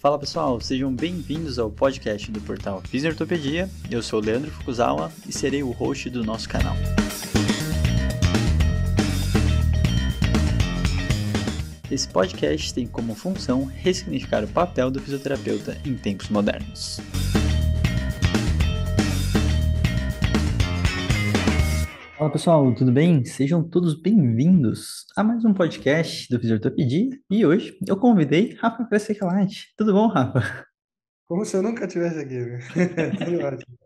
Fala pessoal, sejam bem-vindos ao podcast do portal Fisiortopedia. Eu sou o Leandro Fukuzawa e serei o host do nosso canal. Esse podcast tem como função ressignificar o papel do fisioterapeuta em tempos modernos. Olá pessoal, tudo bem? Sejam todos bem-vindos a mais um podcast do Fisioterapia e hoje eu convidei Rafa para Crescequelate. Tudo bom, Rafa? Como se eu nunca tivesse aqui, né? tudo ótimo.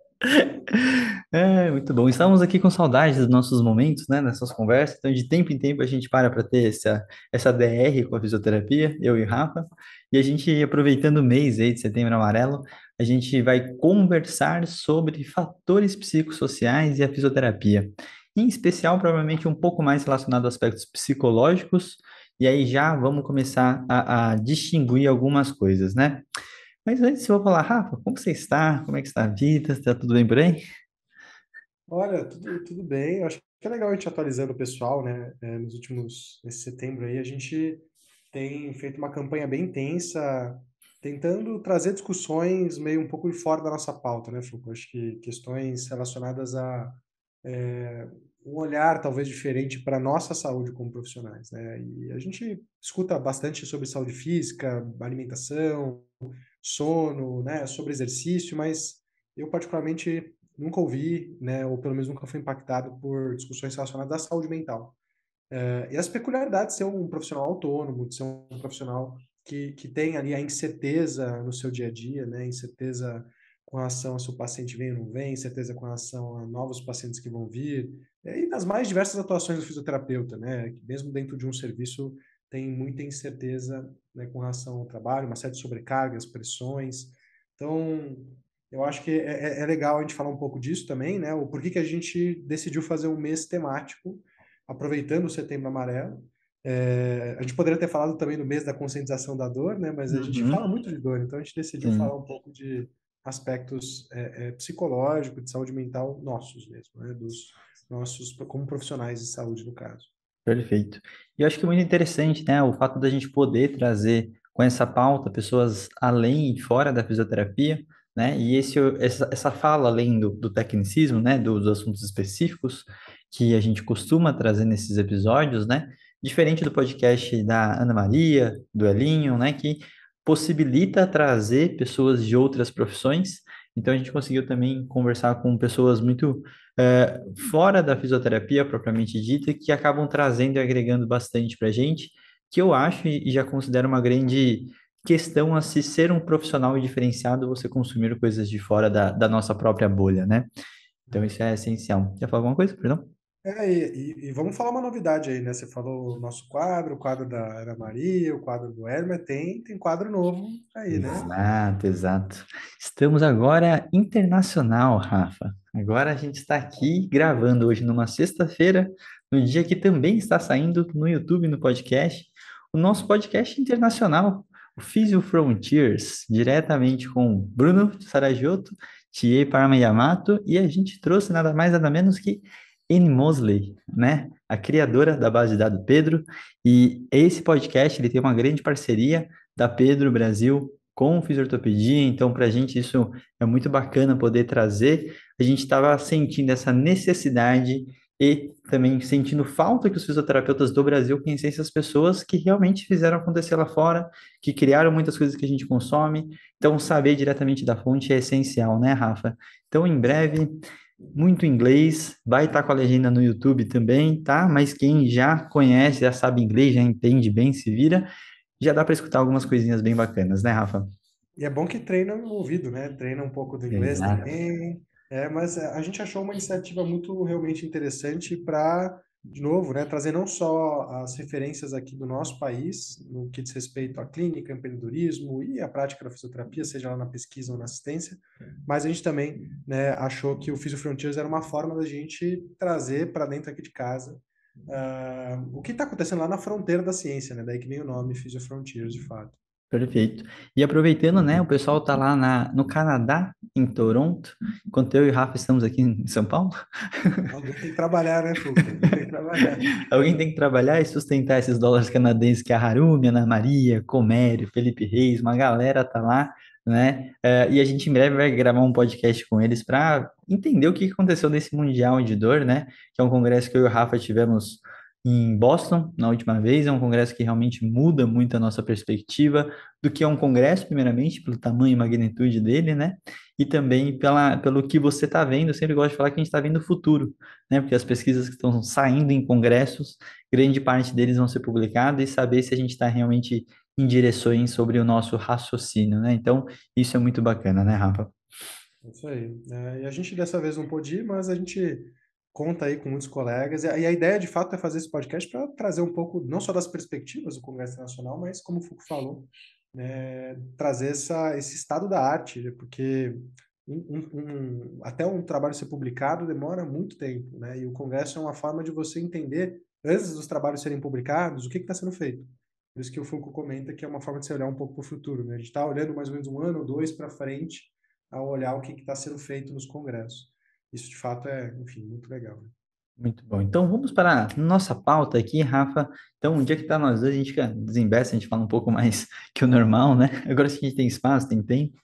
É, muito bom. Estávamos aqui com saudades dos nossos momentos, né, nessas conversas. Então, de tempo em tempo, a gente para para ter essa, essa DR com a fisioterapia, eu e Rafa. E a gente, aproveitando o mês aí de setembro amarelo, a gente vai conversar sobre fatores psicossociais e a fisioterapia em especial provavelmente um pouco mais relacionado a aspectos psicológicos, e aí já vamos começar a, a distinguir algumas coisas, né? Mas antes eu vou falar, Rafa, como você está? Como é que está a vida? Está tudo bem por aí? Olha, tudo, tudo bem. Eu acho que é legal a gente atualizando o pessoal, né? É, nos últimos, nesse setembro aí, a gente tem feito uma campanha bem intensa, tentando trazer discussões meio um pouco fora da nossa pauta, né, Foucault? Acho que questões relacionadas a é, um olhar talvez diferente para a nossa saúde como profissionais. Né? E a gente escuta bastante sobre saúde física, alimentação, sono, né? sobre exercício, mas eu particularmente nunca ouvi, né? ou pelo menos nunca fui impactado por discussões relacionadas à saúde mental. É, e as peculiaridades de ser um profissional autônomo, de ser um profissional que, que tem ali a incerteza no seu dia a dia, né? incerteza com relação a se o paciente vem ou não vem, certeza com relação a novos pacientes que vão vir, e nas mais diversas atuações do fisioterapeuta, né? Que mesmo dentro de um serviço tem muita incerteza né, com relação ao trabalho, uma série de sobrecargas, pressões. Então, eu acho que é, é, é, legal a gente falar um pouco disso também, né? O porquê que a gente decidiu fazer um mês temático, aproveitando o Setembro Amarelo. É, a gente poderia ter falado também do mês da conscientização da dor, né? Mas a uhum. gente fala muito de dor, então a gente decidiu uhum. falar um pouco de, aspectos é, é, psicológicos, de saúde mental nossos mesmo, né? dos nossos, como profissionais de saúde, no caso. Perfeito. E eu acho que é muito interessante, né, o fato da gente poder trazer com essa pauta pessoas além e fora da fisioterapia, né, e esse, essa, essa fala além do, do tecnicismo, né, dos assuntos específicos que a gente costuma trazer nesses episódios, né, diferente do podcast da Ana Maria, do Elinho, né, que possibilita trazer pessoas de outras profissões. Então, a gente conseguiu também conversar com pessoas muito é, fora da fisioterapia propriamente dita, que acabam trazendo e agregando bastante para a gente, que eu acho e já considero uma grande questão a se ser um profissional diferenciado você consumir coisas de fora da, da nossa própria bolha, né? Então, isso é essencial. Quer falar alguma coisa? Perdão? É, e, e vamos falar uma novidade aí, né? Você falou o nosso quadro, o quadro da Ana Maria, o quadro do Hermes, tem, tem quadro novo aí, né? Exato, exato. Estamos agora internacional, Rafa. Agora a gente está aqui gravando hoje numa sexta-feira, no dia que também está saindo no YouTube, no podcast, o nosso podcast internacional, o Physio Frontiers, diretamente com Bruno Sarajoto, Thier Parma Yamato, e a gente trouxe nada mais nada menos que Anne Mosley, né? A criadora da base de dados Pedro. E esse podcast ele tem uma grande parceria da Pedro Brasil com fisiortopedia, então para a gente isso é muito bacana poder trazer. A gente estava sentindo essa necessidade e também sentindo falta que os fisioterapeutas do Brasil conhecessem essas pessoas que realmente fizeram acontecer lá fora, que criaram muitas coisas que a gente consome. Então, saber diretamente da fonte é essencial, né, Rafa? Então, em breve, muito inglês, vai estar com a legenda no YouTube também, tá? Mas quem já conhece, já sabe inglês, já entende bem, se vira, já dá para escutar algumas coisinhas bem bacanas, né, Rafa? E é bom que treina o ouvido, né? Treina um pouco do inglês Exato. também. É, mas é, a gente achou uma iniciativa muito realmente interessante para de novo, né, trazer não só as referências aqui do nosso país, no que diz respeito à clínica, empreendedorismo e à prática da fisioterapia, seja lá na pesquisa ou na assistência, mas a gente também né, achou que o Frontiers era uma forma da gente trazer para dentro aqui de casa uh, o que está acontecendo lá na fronteira da ciência, né, daí que vem o nome Frontiers, de fato. Perfeito. E aproveitando, né, uhum. o pessoal está lá na, no Canadá, em Toronto, uhum. enquanto eu e o Rafa estamos aqui em São Paulo. Alguém tem que trabalhar, né, Fulton? Alguém tem que trabalhar. Alguém tem que trabalhar e sustentar esses dólares canadenses que é a Harumi, Ana Maria, Comério, Felipe Reis, uma galera tá lá, né? Eh, e a gente em breve vai gravar um podcast com eles para entender o que aconteceu nesse Mundial de Dor, né? Que é um congresso que eu e o Rafa tivemos em Boston na última vez. É um congresso que realmente muda muito a nossa perspectiva do que é um congresso, primeiramente, pelo tamanho e magnitude dele, né? E também pela, pelo que você está vendo. Eu sempre gosto de falar que a gente está vendo o futuro, né? Porque as pesquisas que estão saindo em congressos, grande parte deles vão ser publicadas e saber se a gente está realmente em direções sobre o nosso raciocínio, né? Então, isso é muito bacana, né, Rafa? Isso aí. É, e a gente dessa vez não pôde ir, mas a gente conta aí com muitos colegas. E a ideia, de fato, é fazer esse podcast para trazer um pouco, não só das perspectivas do Congresso Nacional, mas, como o Foucault falou, né, trazer essa, esse estado da arte, né, porque um, um, até um trabalho ser publicado demora muito tempo, né? E o Congresso é uma forma de você entender, antes dos trabalhos serem publicados, o que está sendo feito. Por isso que o Foucault comenta que é uma forma de você olhar um pouco para o futuro, né? A gente está olhando mais ou menos um ano ou dois para frente ao olhar o que está sendo feito nos congressos. Isso, de fato, é, enfim, muito legal. Né? Muito bom. Então, vamos para a nossa pauta aqui, Rafa. Então, um dia que está nós dois, a gente desembesta, a gente fala um pouco mais que o normal, né? Agora sim a gente tem espaço, tem tempo,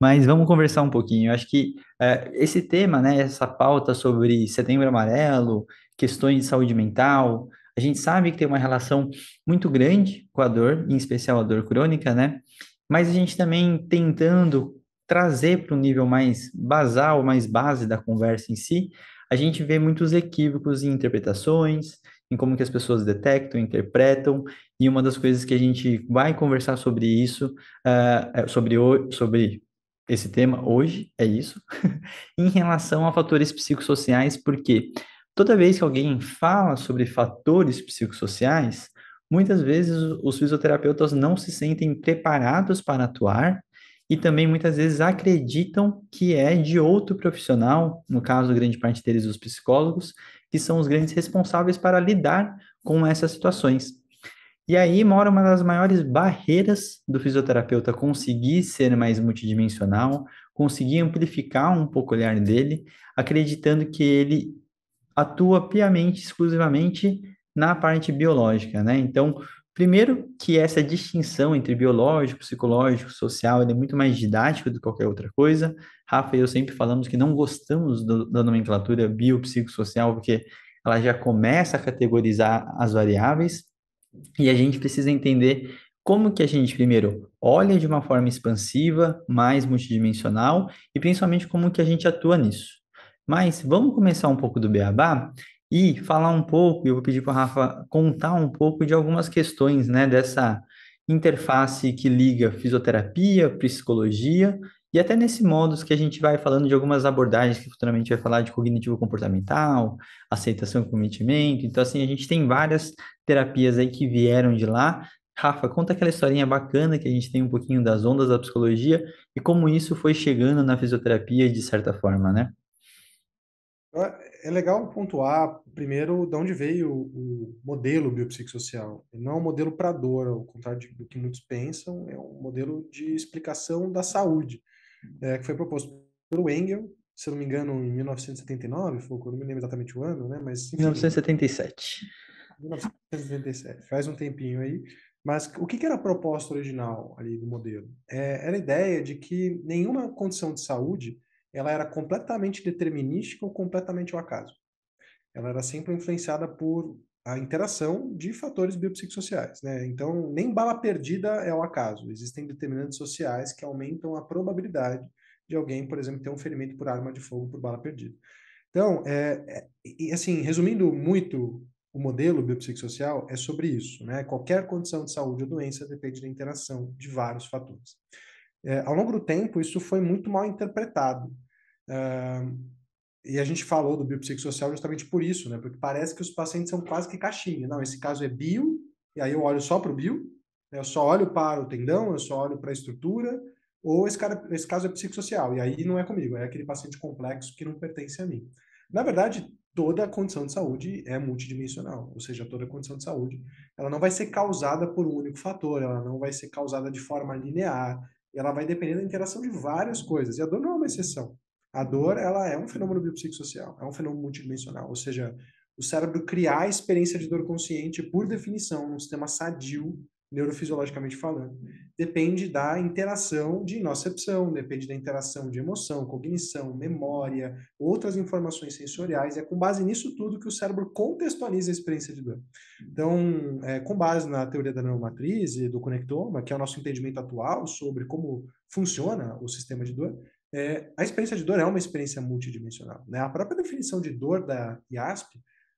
mas vamos conversar um pouquinho. Eu acho que é, esse tema, né, essa pauta sobre setembro amarelo, questões de saúde mental, a gente sabe que tem uma relação muito grande com a dor, em especial a dor crônica, né? Mas a gente também tentando trazer para o nível mais basal, mais base da conversa em si, a gente vê muitos equívocos em interpretações, em como que as pessoas detectam, interpretam, e uma das coisas que a gente vai conversar sobre isso, uh, sobre, o, sobre esse tema hoje, é isso, em relação a fatores psicossociais, porque toda vez que alguém fala sobre fatores psicossociais, muitas vezes os fisioterapeutas não se sentem preparados para atuar e também muitas vezes acreditam que é de outro profissional, no caso, grande parte deles, os psicólogos, que são os grandes responsáveis para lidar com essas situações. E aí mora uma das maiores barreiras do fisioterapeuta conseguir ser mais multidimensional, conseguir amplificar um pouco o olhar dele, acreditando que ele atua piamente, exclusivamente na parte biológica, né? Então, Primeiro, que essa distinção entre biológico, psicológico, social é muito mais didática do que qualquer outra coisa. Rafa e eu sempre falamos que não gostamos do, da nomenclatura biopsicossocial, porque ela já começa a categorizar as variáveis e a gente precisa entender como que a gente, primeiro, olha de uma forma expansiva, mais multidimensional e principalmente como que a gente atua nisso. Mas vamos começar um pouco do beabá e falar um pouco, eu vou pedir para o Rafa contar um pouco de algumas questões né, dessa interface que liga fisioterapia, psicologia e até nesse modus que a gente vai falando de algumas abordagens que futuramente vai falar de cognitivo comportamental, aceitação e cometimento. Então, assim, a gente tem várias terapias aí que vieram de lá. Rafa, conta aquela historinha bacana que a gente tem um pouquinho das ondas da psicologia e como isso foi chegando na fisioterapia de certa forma, né? Então, é, é legal pontuar primeiro de onde veio o modelo biopsicossocial. não é um modelo para dor, ao contrário do que muitos pensam, é um modelo de explicação da saúde, é, que foi proposto pelo Engel, se não me engano, em 1979, foi, eu não me lembro exatamente o ano, né? Mas, enfim, 1977. 1977, faz um tempinho aí. Mas o que, que era a proposta original ali do modelo? É, era a ideia de que nenhuma condição de saúde ela era completamente determinística ou completamente ao acaso. Ela era sempre influenciada por a interação de fatores biopsicossociais. Né? Então, nem bala perdida é ao acaso. Existem determinantes sociais que aumentam a probabilidade de alguém, por exemplo, ter um ferimento por arma de fogo por bala perdida. Então, é, é, assim, resumindo muito o modelo biopsicossocial, é sobre isso. Né? Qualquer condição de saúde ou doença depende da interação de vários fatores. É, ao longo do tempo, isso foi muito mal interpretado. É, e a gente falou do biopsicossocial justamente por isso, né? Porque parece que os pacientes são quase que caixinha. Não, esse caso é bio, e aí eu olho só para o bio, né? eu só olho para o tendão, eu só olho para a estrutura, ou esse, cara, esse caso é psicossocial, e aí não é comigo, é aquele paciente complexo que não pertence a mim. Na verdade, toda a condição de saúde é multidimensional, ou seja, toda a condição de saúde, ela não vai ser causada por um único fator, ela não vai ser causada de forma linear, ela vai depender da interação de várias coisas. E a dor não é uma exceção. A dor, ela é um fenômeno biopsicossocial, é um fenômeno multidimensional, ou seja, o cérebro criar a experiência de dor consciente, por definição, num sistema sadio, neurofisiologicamente falando. Depende da interação de nocepção, depende da interação de emoção, cognição, memória, outras informações sensoriais. É com base nisso tudo que o cérebro contextualiza a experiência de dor. Então, é, com base na teoria da neuromatriz e do conectoma, que é o nosso entendimento atual sobre como funciona o sistema de dor, é, a experiência de dor é uma experiência multidimensional. Né? A própria definição de dor da IASP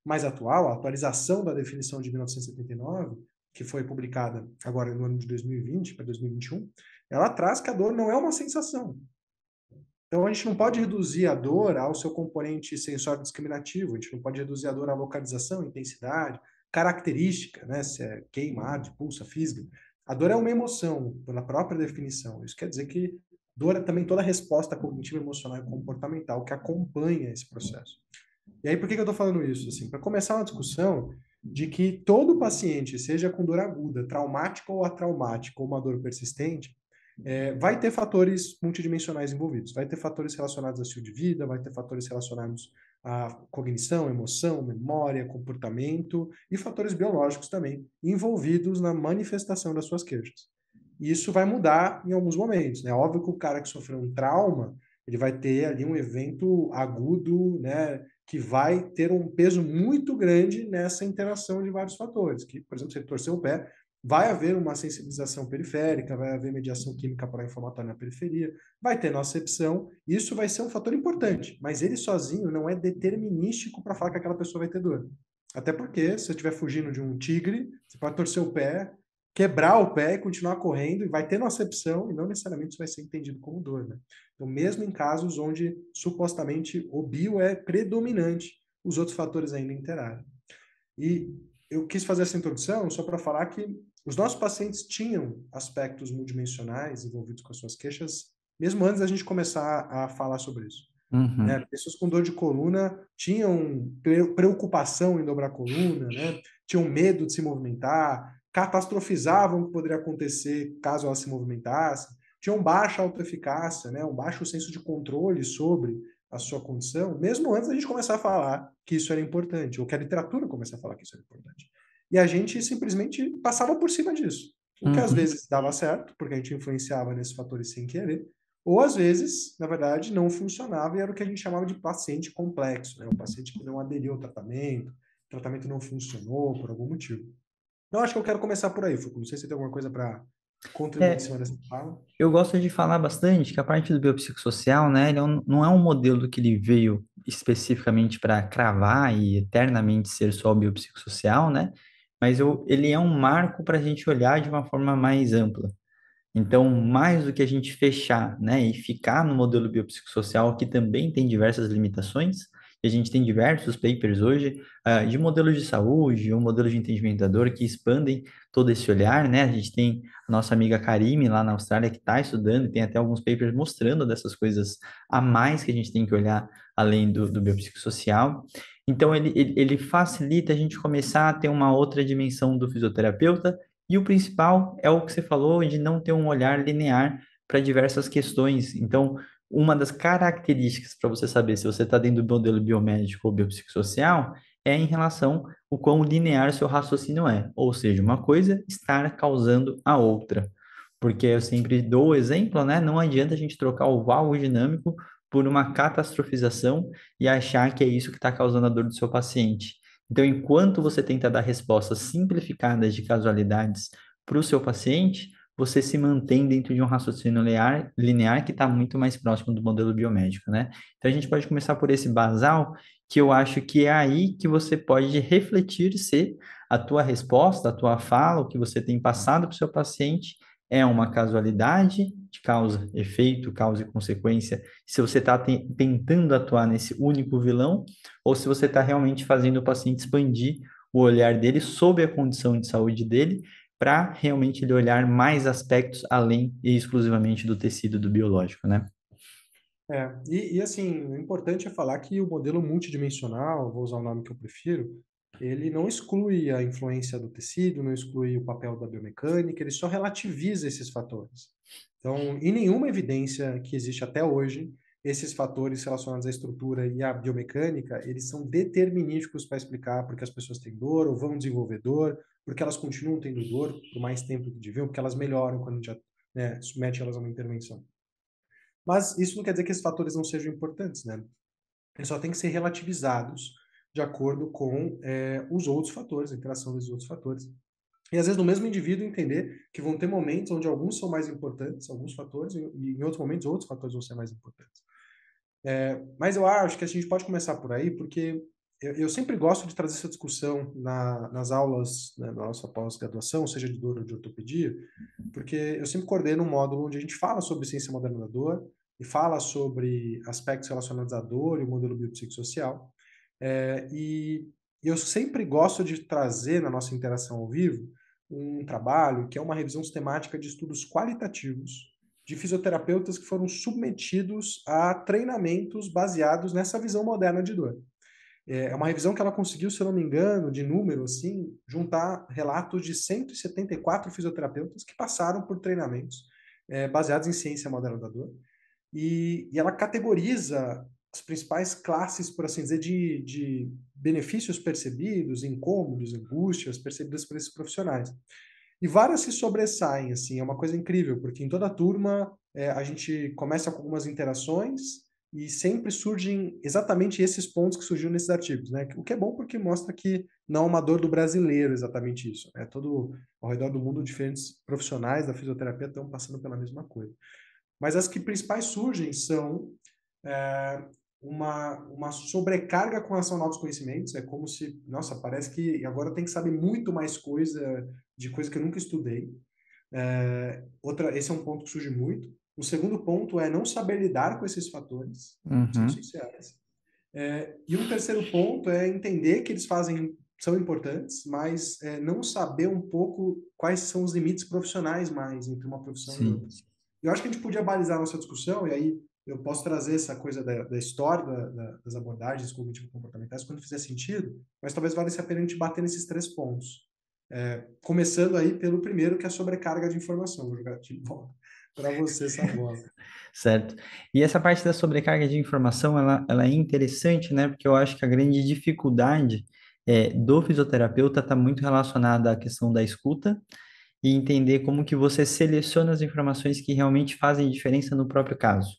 mais atual, a atualização da definição de 1979, que foi publicada agora no ano de 2020 para 2021, ela traz que a dor não é uma sensação. Então a gente não pode reduzir a dor ao seu componente sensório discriminativo, a gente não pode reduzir a dor à localização, intensidade, característica, né? se é queimado, pulsa, física. A dor é uma emoção, pela própria definição. Isso quer dizer que dor é também toda a resposta cognitiva, emocional e comportamental que acompanha esse processo. E aí, por que, que eu estou falando isso? Assim, para começar uma discussão, de que todo paciente, seja com dor aguda, traumática ou atraumática, ou uma dor persistente, é, vai ter fatores multidimensionais envolvidos. Vai ter fatores relacionados ao estilo de vida, vai ter fatores relacionados à cognição, emoção, memória, comportamento e fatores biológicos também envolvidos na manifestação das suas queixas. E isso vai mudar em alguns momentos. É né? óbvio que o cara que sofreu um trauma, ele vai ter ali um evento agudo, né, que vai ter um peso muito grande nessa interação de vários fatores, que, por exemplo, se ele torcer o pé, vai haver uma sensibilização periférica, vai haver mediação química para inflamatória na periferia, vai ter nocepção, isso vai ser um fator importante, mas ele sozinho não é determinístico para falar que aquela pessoa vai ter dor. Até porque, se você estiver fugindo de um tigre, você pode torcer o pé quebrar o pé e continuar correndo e vai ter acepção e não necessariamente isso vai ser entendido como dor, né? Então, mesmo em casos onde supostamente o bio é predominante, os outros fatores ainda interagem. E eu quis fazer essa introdução só para falar que os nossos pacientes tinham aspectos multidimensionais envolvidos com as suas queixas, mesmo antes da gente começar a falar sobre isso. Uhum. Né? Pessoas com dor de coluna tinham preocupação em dobrar a coluna, né? tinham medo de se movimentar, catastrofizavam o que poderia acontecer caso ela se movimentasse, tinham baixa autoeficácia, né, um baixo senso de controle sobre a sua condição, mesmo antes da gente começar a falar que isso era importante, ou que a literatura começasse a falar que isso era importante. E a gente simplesmente passava por cima disso. O que uhum. às vezes dava certo, porque a gente influenciava nesses fatores sem querer, ou às vezes, na verdade, não funcionava e era o que a gente chamava de paciente complexo, né? um paciente que não aderiu ao tratamento, o tratamento não funcionou por algum motivo. Eu acho que eu quero começar por aí, Fuco. Não sei se tem alguma coisa para contribuir é, em cima dessa fala. Eu gosto de falar bastante que a parte do biopsicossocial, né, ele é não é um modelo que ele veio especificamente para cravar e eternamente ser só biopsicossocial, né? Mas eu, ele é um marco para a gente olhar de uma forma mais ampla. Então, mais do que a gente fechar né, e ficar no modelo biopsicossocial, que também tem diversas limitações, a gente tem diversos papers hoje uh, de modelos de saúde, ou um modelos de entendimento da dor que expandem todo esse olhar, né? A gente tem a nossa amiga Karime lá na Austrália que está estudando e tem até alguns papers mostrando dessas coisas a mais que a gente tem que olhar além do, do biopsicossocial. Então, ele, ele, ele facilita a gente começar a ter uma outra dimensão do fisioterapeuta e o principal é o que você falou de não ter um olhar linear para diversas questões. Então, uma das características para você saber se você está dentro do modelo biomédico ou biopsicossocial é em relação ao quão linear seu raciocínio é, ou seja, uma coisa estar causando a outra. Porque eu sempre dou o exemplo, né? Não adianta a gente trocar o valvo dinâmico por uma catastrofização e achar que é isso que está causando a dor do seu paciente. Então, enquanto você tenta dar respostas simplificadas de casualidades para o seu paciente, você se mantém dentro de um raciocínio linear, linear que está muito mais próximo do modelo biomédico, né? Então a gente pode começar por esse basal, que eu acho que é aí que você pode refletir se a tua resposta, a tua fala, o que você tem passado para o seu paciente é uma casualidade de causa, efeito, causa e consequência, se você está tentando atuar nesse único vilão, ou se você está realmente fazendo o paciente expandir o olhar dele sobre a condição de saúde dele para realmente ele olhar mais aspectos além e exclusivamente do tecido do biológico, né? É, e, e assim, o é importante é falar que o modelo multidimensional, vou usar o nome que eu prefiro, ele não exclui a influência do tecido, não exclui o papel da biomecânica, ele só relativiza esses fatores. Então, em nenhuma evidência que existe até hoje, esses fatores relacionados à estrutura e à biomecânica, eles são determinísticos para explicar porque as pessoas têm dor ou vão desenvolver dor, porque elas continuam tendo dor por mais tempo que deviam, porque elas melhoram quando a gente né, submete elas a uma intervenção. Mas isso não quer dizer que esses fatores não sejam importantes, né? Eles só têm que ser relativizados de acordo com é, os outros fatores, a interação desses outros fatores. E às vezes no mesmo indivíduo entender que vão ter momentos onde alguns são mais importantes, alguns fatores, e em outros momentos outros fatores vão ser mais importantes. É, mas eu acho que a gente pode começar por aí, porque eu, eu, sempre gosto de trazer essa discussão na, nas aulas, né, na nossa pós-graduação, seja de dor ou de ortopedia, porque eu sempre coordeno um módulo onde a gente fala sobre ciência moderna da dor e fala sobre aspectos relacionados à dor e o modelo biopsicossocial. É, e eu sempre gosto de trazer na nossa interação ao vivo um trabalho que é uma revisão sistemática de estudos qualitativos de fisioterapeutas que foram submetidos a treinamentos baseados nessa visão moderna de dor. É, é uma revisão que ela conseguiu, se eu não me engano, de número, assim, juntar relatos de 174 fisioterapeutas que passaram por treinamentos é, baseados em ciência moderna da dor. E, e, ela categoriza as principais classes, por assim dizer, de, de benefícios percebidos, incômodos, angústias percebidas por esses profissionais. E várias se sobressaem, assim, é uma coisa incrível, porque em toda a turma é, a gente começa com algumas interações e sempre surgem exatamente esses pontos que surgiu nesses artigos, né? O que é bom porque mostra que não é uma dor do brasileiro exatamente isso. É né? todo ao redor do mundo diferentes profissionais da fisioterapia estão passando pela mesma coisa. Mas as que principais surgem são é, uma, uma sobrecarga com relação a novos conhecimentos. É como se, nossa, parece que agora tem que saber muito mais coisa de coisa que eu nunca estudei. É, outra, esse é um ponto que surge muito. O segundo ponto é não saber lidar com esses fatores uhum. sociais. É, e um terceiro ponto é entender que eles fazem são importantes, mas é, não saber um pouco quais são os limites profissionais mais entre uma profissão Sim. e outra. Eu acho que a gente podia balizar nossa discussão, e aí eu posso trazer essa coisa da, da história da, da, das abordagens cognitivo-comportamentais quando fizer sentido, mas talvez valesse a pena a gente bater nesses três pontos. É, começando aí pelo primeiro, que é a sobrecarga de informação. Vou jogar de volta para você essa bola. certo. E essa parte da sobrecarga de informação, ela, ela é interessante, né? Porque eu acho que a grande dificuldade é, do fisioterapeuta está muito relacionada à questão da escuta e entender como que você seleciona as informações que realmente fazem diferença no próprio caso,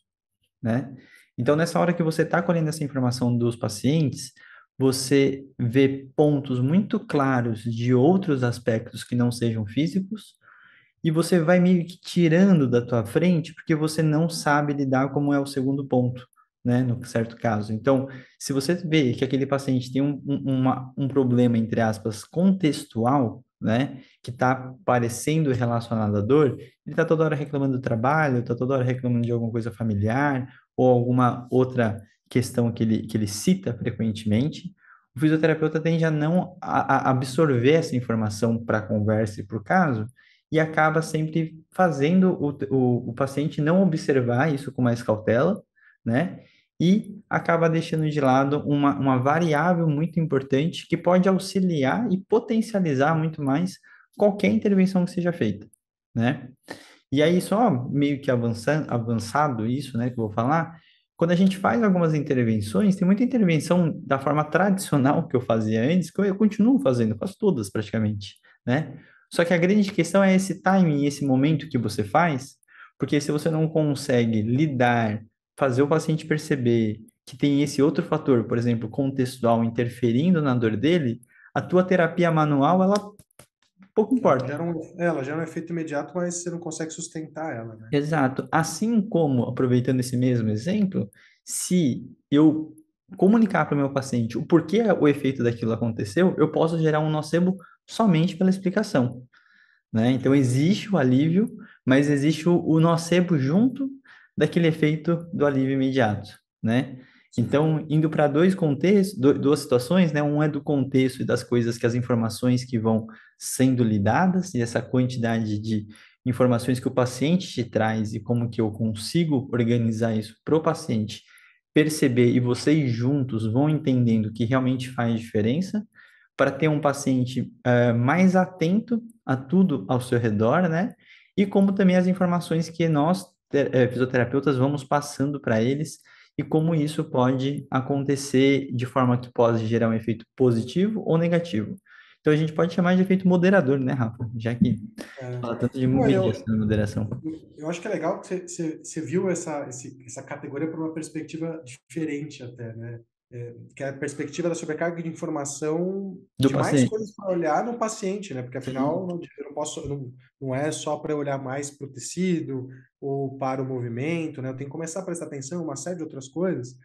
né? Então, nessa hora que você está colhendo essa informação dos pacientes, você vê pontos muito claros de outros aspectos que não sejam físicos, e você vai meio que tirando da tua frente porque você não sabe lidar como é o segundo ponto, né, no certo caso. Então, se você vê que aquele paciente tem um, um, uma, um problema, entre aspas, contextual, né, que está parecendo relacionado à dor, ele está toda hora reclamando do trabalho, está toda hora reclamando de alguma coisa familiar ou alguma outra questão que ele, que ele cita frequentemente, o fisioterapeuta tende a não a, a absorver essa informação para a conversa e para o caso, e acaba sempre fazendo o, o, o paciente não observar isso com mais cautela, né? E acaba deixando de lado uma, uma variável muito importante que pode auxiliar e potencializar muito mais qualquer intervenção que seja feita, né? E aí, só meio que avançando, avançado isso, né, que eu vou falar, quando a gente faz algumas intervenções, tem muita intervenção da forma tradicional que eu fazia antes, que eu, eu continuo fazendo, faço todas praticamente, né? Só que a grande questão é esse timing, esse momento que você faz, porque se você não consegue lidar, fazer o paciente perceber que tem esse outro fator, por exemplo, contextual interferindo na dor dele, a tua terapia manual, ela pouco importa. Ela gera um, é, ela gera um efeito imediato, mas você não consegue sustentar ela. Né? Exato. Assim como, aproveitando esse mesmo exemplo, se eu comunicar para o meu paciente o porquê o efeito daquilo aconteceu, eu posso gerar um nocebo somente pela explicação. Né? Então, existe o alívio, mas existe o, o nocebo junto daquele efeito do alívio imediato. Né? Então, indo para dois contextos, duas situações, né? Um é do contexto e das coisas que as informações que vão sendo lidadas e essa quantidade de informações que o paciente te traz e como que eu consigo organizar isso para o paciente perceber e vocês juntos vão entendendo o que realmente faz diferença para ter um paciente uh, mais atento a tudo ao seu redor, né? E como também as informações que nós, eh, fisioterapeutas, vamos passando para eles e como isso pode acontecer de forma que pode gerar um efeito positivo ou negativo. Então a gente pode chamar de efeito moderador, né, Rafa? Já que é. fala tanto de movimento, moderação. Eu acho que é legal que você viu essa, esse, essa categoria por uma perspectiva diferente até, né? É, que é a perspectiva da sobrecarga de informação Do de paciente. mais coisas para olhar no paciente, né? Porque afinal não, eu não posso, não, não é só para olhar mais para o tecido ou para o movimento, né? Eu tenho que começar a prestar atenção em uma série de outras coisas.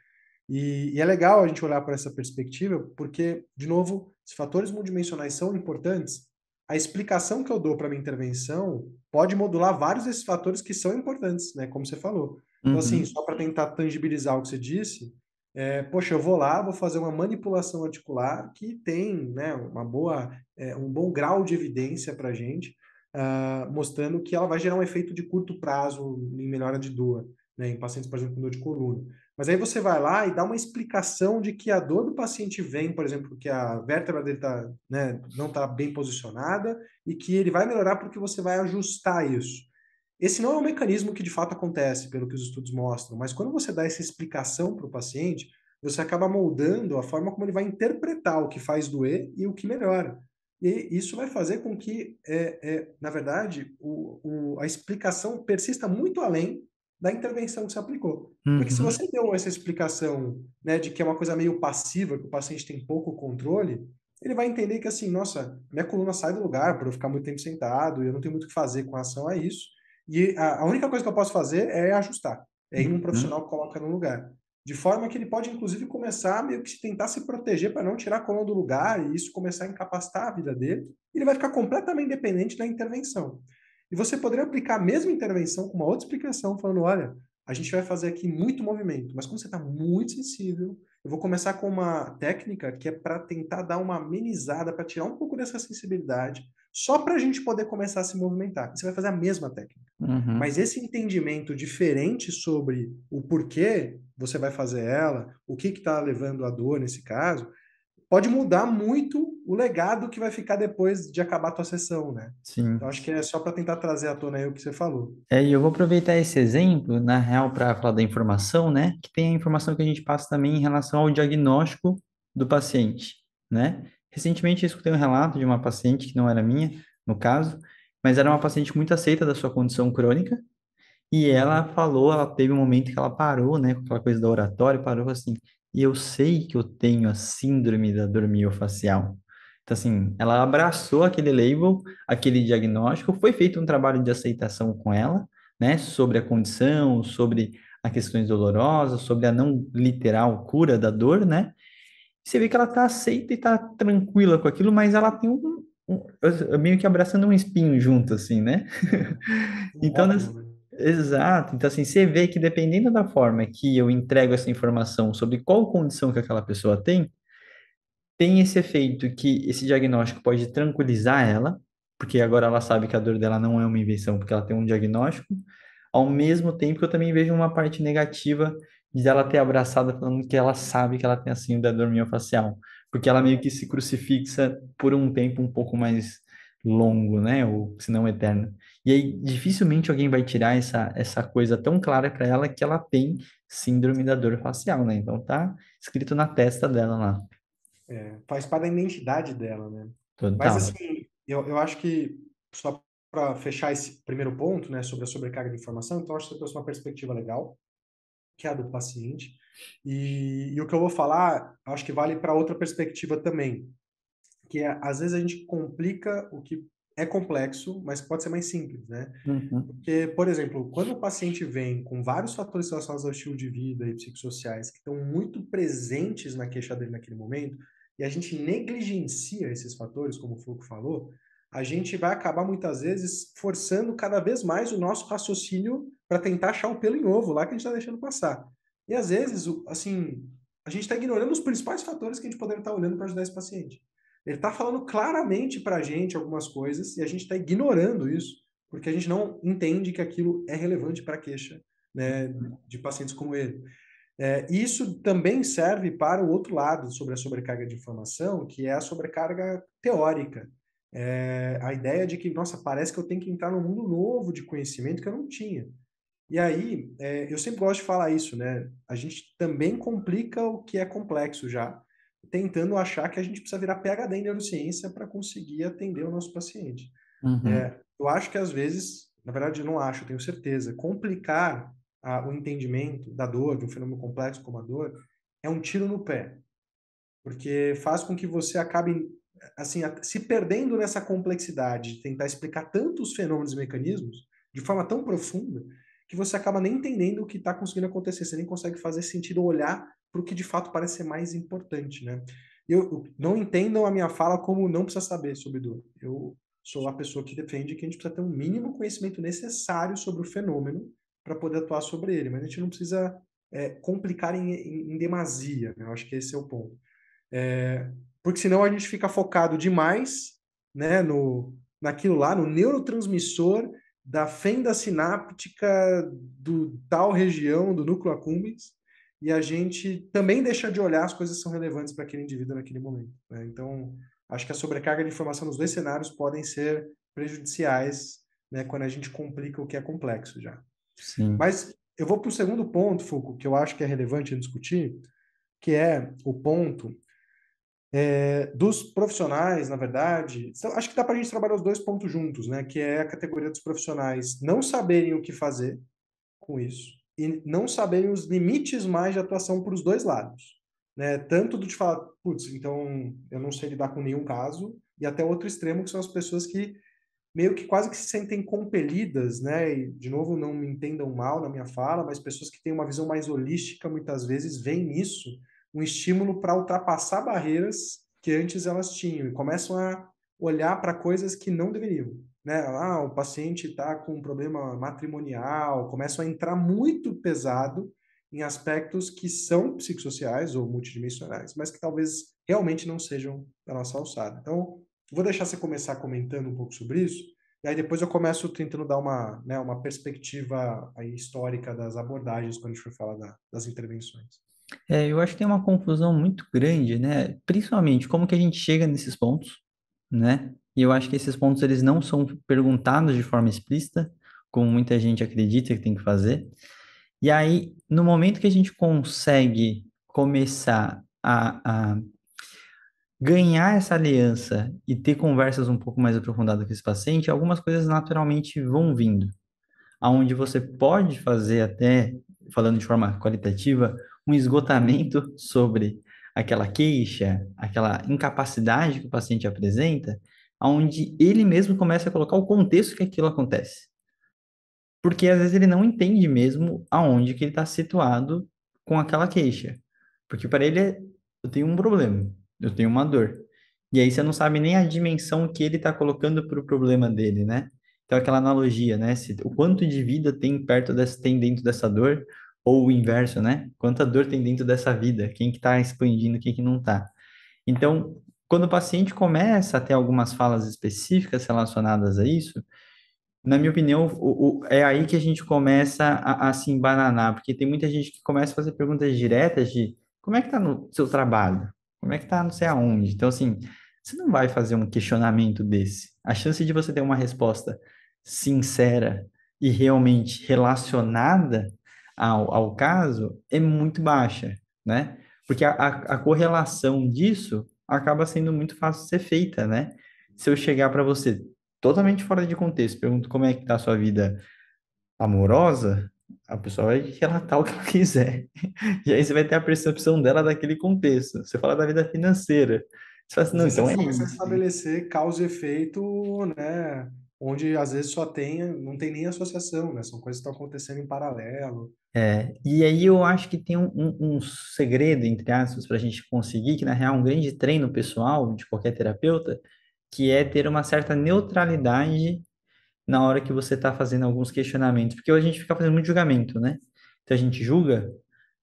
E, e é legal a gente olhar para essa perspectiva, porque, de novo, se fatores multidimensionais são importantes. A explicação que eu dou para minha intervenção pode modular vários desses fatores que são importantes, né? Como você falou. Então, assim, uhum. assim, só para tentar tangibilizar o que você disse, é, poxa, eu vou lá, vou fazer uma manipulação articular que tem né, uma boa, é, um bom grau de evidência para a gente, uh, mostrando que ela vai gerar um efeito de curto prazo em melhora de dor, né, em pacientes, por exemplo, com dor de coluna. Mas aí você vai lá e dá uma explicação de que a dor do paciente vem, por exemplo, que a vértebra dele tá, né, não está bem posicionada e que ele vai melhorar porque você vai ajustar isso. Esse não é um mecanismo que de fato acontece, pelo que os estudos mostram, mas quando você dá essa explicação para o paciente, você acaba moldando a forma como ele vai interpretar o que faz doer e o que melhora. E isso vai fazer com que, é, é, na verdade, o, o, a explicação persista muito além da intervenção que se aplicou. Uhum. Porque se uhum. você deu essa explicação né, de que é uma coisa meio passiva, que o paciente tem pouco controle, ele vai entender que assim, nossa, minha coluna sai do lugar para eu ficar muito tempo sentado, eu não tenho muito o que fazer com ação a isso. E a, a única coisa que eu posso fazer é ajustar. É ir num uhum. profissional que coloca no lugar. De forma que ele pode, inclusive, começar meio que tentar se proteger para não tirar a coluna do lugar e isso começar a incapacitar a vida dele. Ele vai ficar completamente dependente da intervenção. E você poderia aplicar a mesma intervenção com uma outra explicação, falando: olha, a gente vai fazer aqui muito movimento, mas como você está muito sensível, eu vou começar com uma técnica que é para tentar dar uma amenizada, para tirar um pouco dessa sensibilidade, só para a gente poder começar a se movimentar. você vai fazer a mesma técnica. Uhum. Mas esse entendimento diferente sobre o porquê você vai fazer ela, o que está levando a dor nesse caso, pode mudar muito o legado que vai ficar depois de acabar a tua sessão, né? Sim. Então acho que é só para tentar trazer à tona aí o que você falou. É, e eu vou aproveitar esse exemplo, na real, para falar da informação, né? Que tem a informação que a gente passa também em relação ao diagnóstico do paciente, né? Recentemente eu escutei um relato de uma paciente que não era minha, no caso, mas era uma paciente muito aceita da sua condição crônica. E ela falou, ela teve um momento que ela parou, né, com aquela coisa da oratória, parou assim: e eu sei que eu tenho a síndrome da facial Então, assim, ela abraçou aquele label, aquele diagnóstico, foi feito um trabalho de aceitação com ela, né, sobre a condição, sobre as questões dolorosas, sobre a não literal cura da dor, né? você vê que ela tá aceita e tá tranquila com aquilo, mas ela tem um, um meio que abraçando um espinho junto, assim, né? então, nessa, né? Exato. Então, assim, você vê que dependendo da forma que eu entrego essa informação sobre qual condição que aquela pessoa tem, tem esse efeito que esse diagnóstico pode tranquilizar ela, porque agora ela sabe que a dor dela não é uma invenção, porque ela tem um diagnóstico. Ao mesmo tempo que eu também vejo uma parte negativa de ela ter abraçado falando que ela sabe que ela tem a síndrome da dormir facial, porque ela meio que se crucifixa por um tempo um pouco mais longo, né, ou se não eterno. E aí, dificilmente alguém vai tirar essa, essa coisa tão clara para ela que ela tem síndrome da dor facial, né? Então tá escrito na testa dela lá. É, faz parte da identidade dela, né? Total. Mas assim, eu, eu acho que só para fechar esse primeiro ponto, né, sobre a sobrecarga de informação, então acho que você trouxe uma perspectiva legal, que é a do paciente. E, e o que eu vou falar, acho que vale para outra perspectiva também, que é, às vezes a gente complica o que é complexo, mas pode ser mais simples, né? Uhum. Porque, por exemplo, quando o paciente vem com vários fatores relacionados ao estilo de vida e psicossociais que estão muito presentes na queixa dele naquele momento, e a gente negligencia esses fatores, como o Foucault falou, a gente vai acabar muitas vezes forçando cada vez mais o nosso raciocínio para tentar achar o pelo em ovo lá que a gente está deixando passar. E às vezes, assim, a gente está ignorando os principais fatores que a gente poderia estar tá olhando para ajudar esse paciente. Ele está falando claramente para a gente algumas coisas e a gente está ignorando isso porque a gente não entende que aquilo é relevante para a queixa né, de pacientes como ele. É, isso também serve para o outro lado sobre a sobrecarga de informação, que é a sobrecarga teórica. É, a ideia de que, nossa, parece que eu tenho que entrar num mundo novo de conhecimento que eu não tinha. E aí, é, eu sempre gosto de falar isso, né? A gente também complica o que é complexo já tentando achar que a gente precisa virar PhD em neurociência para conseguir atender o nosso paciente. Uhum. É, eu acho que às vezes, na verdade, não acho, tenho certeza, complicar a, o entendimento da dor, de um fenômeno complexo como a dor, é um tiro no pé. Porque faz com que você acabe assim se perdendo nessa complexidade de tentar explicar tantos fenômenos e mecanismos de forma tão profunda que você acaba nem entendendo o que está conseguindo acontecer, você nem consegue fazer sentido olhar para o que de fato parece ser mais importante, né? Eu, não entendam a minha fala como não precisa saber sobre dor. Eu sou a pessoa que defende que a gente precisa ter um mínimo conhecimento necessário sobre o fenômeno para poder atuar sobre ele, mas a gente não precisa é, complicar em, em, em demasia. Né? Eu acho que esse é o ponto. É, porque senão a gente fica focado demais né, no, naquilo lá, no neurotransmissor da fenda sináptica do tal região do núcleo accumbens, e a gente também deixa de olhar as coisas que são relevantes para aquele indivíduo naquele momento. Né? Então, acho que a sobrecarga de informação nos dois cenários podem ser prejudiciais né, quando a gente complica o que é complexo já. Sim. Mas eu vou para o segundo ponto, Foucault, que eu acho que é relevante discutir, que é o ponto é, dos profissionais, na verdade. Então, acho que dá para a gente trabalhar os dois pontos juntos, né? Que é a categoria dos profissionais não saberem o que fazer com isso e não saberem os limites mais de atuação para os dois lados. Né? Tanto do de falar, putz, então eu não sei lidar com nenhum caso, e até outro extremo, que são as pessoas que meio que quase que se sentem compelidas, né? E, de novo, não me entendam mal na minha fala, mas pessoas que têm uma visão mais holística muitas vezes veem nisso um estímulo para ultrapassar barreiras que antes elas tinham e começam a olhar para coisas que não deveriam né? Ah, o paciente está com um problema matrimonial, começam a entrar muito pesado em aspectos que são psicossociais ou multidimensionais, mas que talvez realmente não sejam da nossa alçada. Então, vou deixar você começar comentando um pouco sobre isso, e aí depois eu começo tentando dar uma, né, uma perspectiva histórica das abordagens quando a gente for falar da, das intervenções. É, eu acho que tem uma confusão muito grande, né? Principalmente como que a gente chega nesses pontos, né? E eu acho que esses pontos eles não são perguntados de forma explícita, como muita gente acredita que tem que fazer. E aí, no momento que a gente consegue começar a, a ganhar essa aliança e ter conversas um pouco mais aprofundadas com esse paciente, algumas coisas naturalmente vão vindo. Aonde você pode fazer até, falando de forma qualitativa, um esgotamento sobre aquela queixa, aquela incapacidade que o paciente apresenta, onde ele mesmo começa a colocar o contexto que aquilo acontece. Porque às vezes ele não entende mesmo aonde que ele está situado com aquela queixa. Porque para ele é, eu tenho um problema, eu tenho uma dor. E aí você não sabe nem a dimensão que ele está colocando para o problema dele, né? Então aquela analogia, né? Se, o quanto de vida tem perto dessa, tem dentro dessa dor, ou o inverso, né? Quanta dor tem dentro dessa vida? Quem que está expandindo, quem que não está? Então quando o paciente começa a ter algumas falas específicas relacionadas a isso, na minha opinião, o, o, é aí que a gente começa a, a, se embananar, porque tem muita gente que começa a fazer perguntas diretas de como é que está no seu trabalho? Como é que está não sei aonde? Então, assim, você não vai fazer um questionamento desse. A chance de você ter uma resposta sincera e realmente relacionada ao, ao caso é muito baixa, né? Porque a, a, a correlação disso acaba sendo muito fácil de ser feita, né? Se eu chegar para você totalmente fora de contexto, pergunto como é que tá a sua vida amorosa, a pessoa vai relatar o que ela quiser. E aí você vai ter a percepção dela daquele contexto. Você fala da vida financeira. Você fala assim, não, então é, é começa Você estabelecer causa e efeito, né? Onde às vezes só tem, não tem nem associação, né? São coisas que estão acontecendo em paralelo. É, e aí eu acho que tem um, um, um segredo, entre aspas, para a gente conseguir, que na real é um grande treino pessoal de qualquer terapeuta, que é ter uma certa neutralidade na hora que você está fazendo alguns questionamentos, porque a gente fica fazendo muito julgamento, né? Então a gente julga,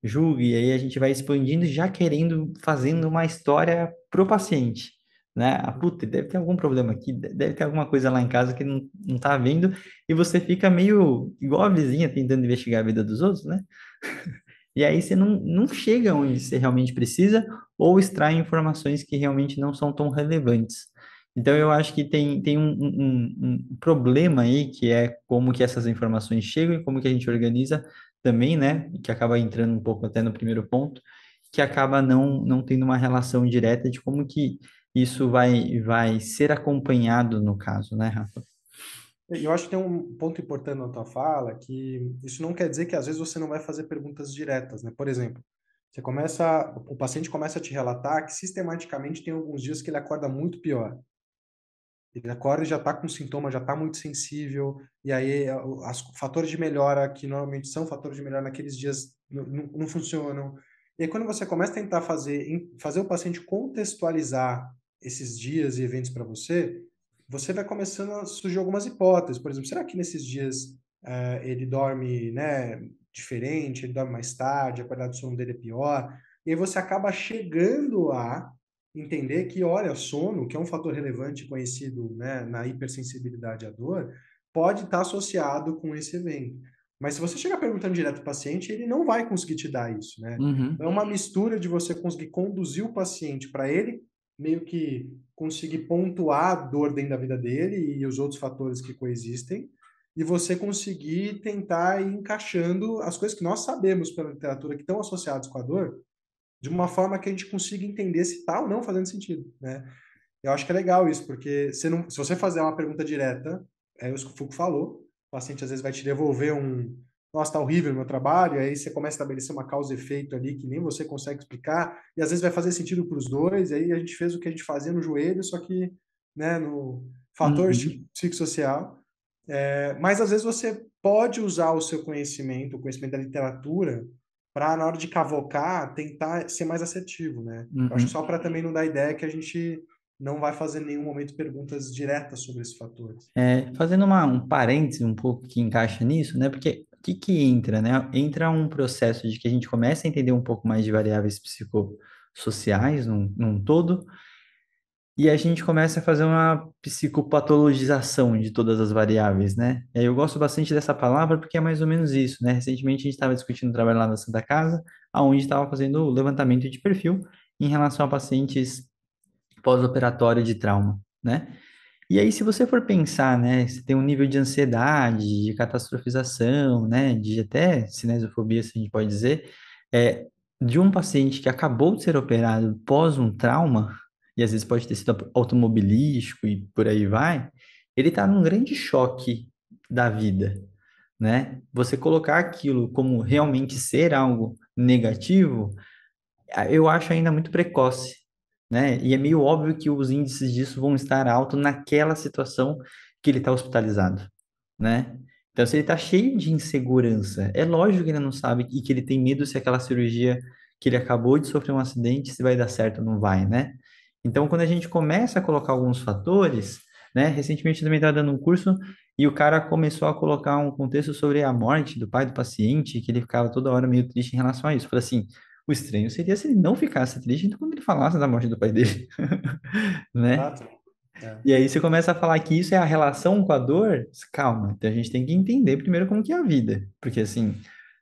julga, e aí a gente vai expandindo já querendo, fazendo uma história pro paciente né? Ah, puta, deve ter algum problema aqui, deve ter alguma coisa lá em casa que não, não tá vendo, e você fica meio igual a vizinha tentando investigar a vida dos outros, né? e aí você não, não chega onde você realmente precisa ou extrai informações que realmente não são tão relevantes. Então eu acho que tem, tem um, um, um problema aí que é como que essas informações chegam e como que a gente organiza também, né? Que acaba entrando um pouco até no primeiro ponto, que acaba não, não tendo uma relação direta de como que isso vai, vai ser acompanhado no caso, né, Rafa? Eu acho que tem um ponto importante na tua fala, que isso não quer dizer que às vezes você não vai fazer perguntas diretas, né? Por exemplo, você começa, o paciente começa a te relatar que sistematicamente tem alguns dias que ele acorda muito pior. Ele acorda e já está com sintoma, já está muito sensível, e aí eh, os fatores de melhora, que normalmente são fatores de melhora naqueles dias, não, não, funcionam. E aí, quando você começa a tentar fazer, fazer o paciente contextualizar esses dias e eventos para você, você vai começando a surgir algumas hipóteses. Por exemplo, será que nesses dias uh, ele dorme né, diferente, ele dorme mais tarde, a qualidade do sono dele é pior? E aí você acaba chegando a entender que, olha, sono, que é um fator relevante conhecido né, na hipersensibilidade à dor, pode estar tá associado com esse evento. Mas se você chegar perguntando direto ao paciente, ele não vai conseguir te dar isso, né? Uhum. É uma mistura de você conseguir conduzir o paciente para ele meio que conseguir pontuar a dor dentro da vida dele e os outros fatores que coexistem, e você conseguir tentar ir encaixando as coisas que nós sabemos pela literatura que estão associadas com a dor, de uma forma que a gente consiga entender se está ou não fazendo sentido, né? Eu acho que é legal isso, porque se não, se você fazer uma pergunta direta, é o que o Foucault falou, o paciente às vezes vai te devolver um, nossa, tá horrível o meu trabalho, aí você começa a estabelecer uma causa e efeito ali que nem você consegue explicar, e às vezes vai fazer sentido para os dois, aí a gente fez o que a gente fazia no joelho, só que né, no fator uhum. psicossocial. É, mas às vezes você pode usar o seu conhecimento, o conhecimento da literatura, para na hora de cavocar, tentar ser mais assertivo, né? Uhum. acho que só para também não dar ideia que a gente não vai fazer em nenhum momento perguntas diretas sobre esses fatores. É, fazendo uma, um parêntese um pouco que encaixa nisso, né? Porque que, que entra, né? Entra um processo de que a gente começa a entender um pouco mais de variáveis psicossociais num, num todo, e a gente começa a fazer uma psicopatologização de todas as variáveis, né? Eu gosto bastante dessa palavra porque é mais ou menos isso, né? Recentemente a gente estava discutindo um trabalho lá na Santa Casa, aonde estava fazendo o levantamento de perfil em relação a pacientes pós-operatório de trauma, né? E aí, se você for pensar, né, se tem um nível de ansiedade, de catastrofização, né, de até cinesofobia, se a gente pode dizer, é, de um paciente que acabou de ser operado pós um trauma, e às vezes pode ter sido automobilístico e por aí vai, ele está num grande choque da vida, né? Você colocar aquilo como realmente ser algo negativo, eu acho ainda muito precoce, né? E é meio óbvio que os índices disso vão estar alto naquela situação que ele está hospitalizado, né? Então, se ele está cheio de insegurança, é lógico que ele não sabe e que ele tem medo se aquela cirurgia que ele acabou de sofrer um acidente, se vai dar certo ou não vai, né? Então, quando a gente começa a colocar alguns fatores, né? Recentemente eu também estava dando um curso e o cara começou a colocar um contexto sobre a morte do pai do paciente, que ele ficava toda hora meio triste em relação a isso. Falei assim, o estranho seria se ele não ficasse triste então, quando ele falasse da morte do pai dele, né? Exato. É. E aí você começa a falar que isso é a relação com a dor, calma, então a gente tem que entender primeiro como que é a vida, porque assim,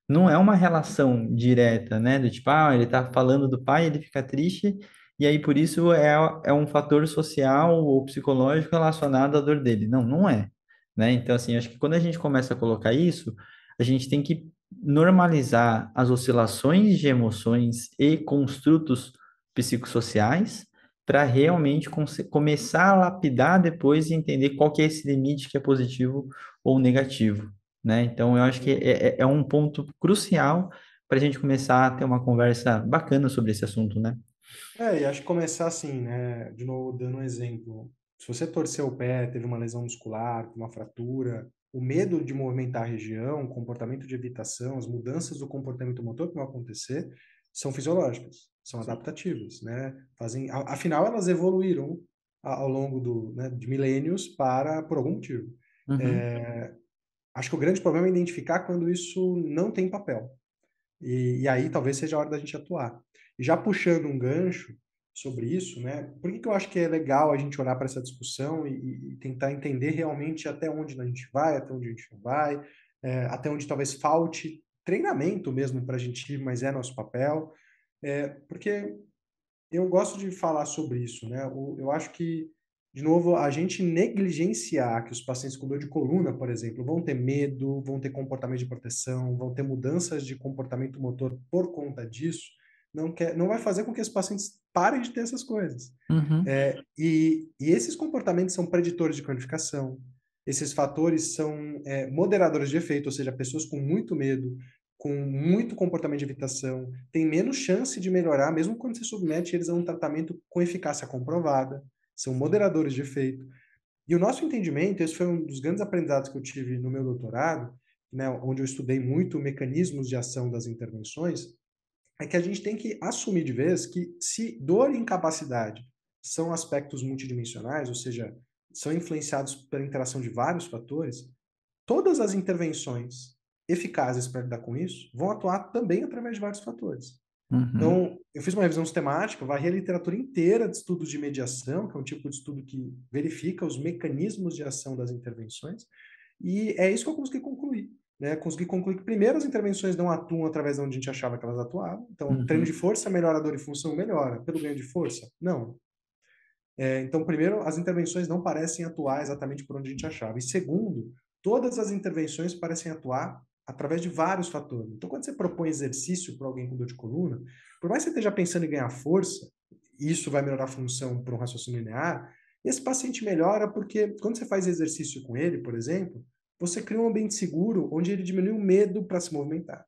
não é uma relação direta, né, do tipo, ah, ele tá falando do pai, ele fica triste, e aí por isso é, é um fator social ou psicológico relacionado à dor dele. Não, não é, né? Então assim, acho que quando a gente começa a colocar isso, a gente tem que normalizar as oscilações de emoções e construtos psicossociais para realmente começar a lapidar depois e entender qual que é esse limite que é positivo ou negativo, né? Então, eu acho que é, é, é um ponto crucial para a gente começar a ter uma conversa bacana sobre esse assunto, né? É, e acho que começar assim, né? De novo, dando um exemplo. Se você torceu o pé, teve uma lesão muscular, uma fratura, o medo de movimentar a região, o comportamento de evitação, as mudanças do comportamento motor que vão acontecer, são fisiológicas, são adaptativas, né? Fazem, afinal, elas evoluíram ao longo do, né, de milênios para, por algum motivo. Uhum. É, acho que o grande problema é identificar quando isso não tem papel. E, e aí talvez seja a hora da gente atuar. E já puxando um gancho, sobre isso, né? Por que, que eu acho que é legal a gente olhar para essa discussão e, e, tentar entender realmente até onde a gente vai, até onde a gente não vai, é, até onde talvez falte treinamento mesmo para a gente ir, mas é nosso papel, é, porque eu gosto de falar sobre isso, né? eu, eu acho que de novo, a gente negligenciar que os pacientes com dor de coluna, por exemplo, vão ter medo, vão ter comportamento de proteção, vão ter mudanças de comportamento motor por conta disso, não quer, não vai fazer com que os pacientes parem de ter essas coisas. Uhum. É, e, e, esses comportamentos são preditores de cronificação. Esses fatores são é, moderadores de efeito, ou seja, pessoas com muito medo, com muito comportamento de evitação, têm menos chance de melhorar, mesmo quando você submete eles a um tratamento com eficácia comprovada. São moderadores de efeito. E o nosso entendimento, esse foi um dos grandes aprendizados que eu tive no meu doutorado, né, onde eu estudei muito mecanismos de ação das intervenções, é que a gente tem que assumir de vez que se dor e incapacidade são aspectos multidimensionais, ou seja, são influenciados pela interação de vários fatores, todas as intervenções eficazes para lidar com isso vão atuar também através de vários fatores. Uhum. Então, eu fiz uma revisão sistemática, varri a literatura inteira de estudos de mediação, que é um tipo de estudo que verifica os mecanismos de ação das intervenções, e é isso que eu consegui concluir né, conseguir concluir que, primeiro, as intervenções não atuam através de onde a gente achava que elas atuavam. Então, uhum. treino de força melhora a dor e função? Melhora. Pelo ganho de força? Não. É, então, primeiro, as intervenções não parecem atuar exatamente por onde a gente achava. E segundo, todas as intervenções parecem atuar através de vários fatores. Então, quando você propõe exercício para alguém com dor de coluna, por mais que você esteja pensando em ganhar força, isso vai melhorar a função para um raciocínio linear, esse paciente melhora porque quando você faz exercício com ele, por exemplo, você cria um ambiente seguro onde ele diminui o medo para se movimentar.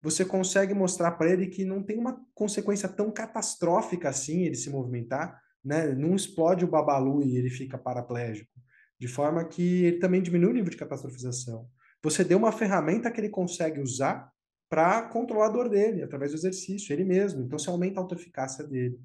Você consegue mostrar para ele que não tem uma consequência tão catastrófica assim ele se movimentar, né? Não explode o babalu e ele fica paraplégico, de forma que ele também diminui o nível de catastrofização. Você deu uma ferramenta que ele consegue usar para controlar a dor dele através do exercício, ele mesmo. Então você aumenta a autoeficácia dele.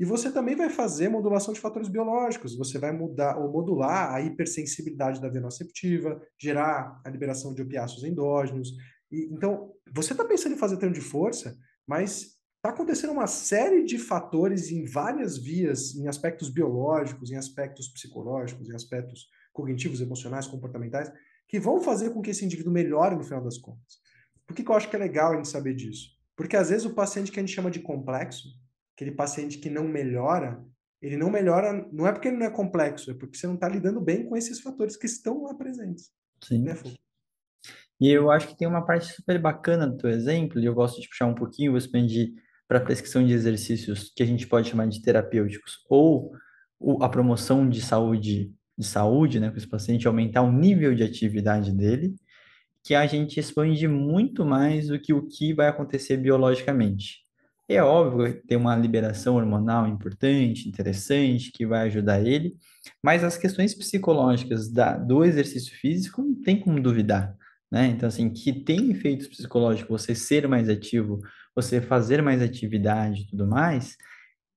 E você também vai fazer modulação de fatores biológicos, você vai mudar ou modular a hipersensibilidade da receptiva, gerar a liberação de opiáceos endógenos. E, então, você está pensando em fazer treino de força, mas está acontecendo uma série de fatores em várias vias, em aspectos biológicos, em aspectos psicológicos, em aspectos cognitivos, emocionais, comportamentais, que vão fazer com que esse indivíduo melhore no final das contas. Por que, que eu acho que é legal a gente saber disso? Porque às vezes o paciente que a gente chama de complexo, aquele paciente que não melhora, ele não melhora, não é porque ele não é complexo, é porque você não está lidando bem com esses fatores que estão lá presentes. Sim. Né, E eu acho que tem uma parte super bacana do teu exemplo, e eu gosto de puxar um pouquinho, vou expandir para a prescrição de exercícios que a gente pode chamar de terapêuticos, ou a promoção de saúde, de saúde, né, com esse paciente, aumentar o nível de atividade dele, que a gente expande muito mais do que o que vai acontecer biologicamente. É óbvio que tem uma liberação hormonal importante, interessante, que vai ajudar ele, mas as questões psicológicas da, do exercício físico não tem como duvidar, né? Então, assim, que tem efeitos psicológicos, você ser mais ativo, você fazer mais atividade e tudo mais,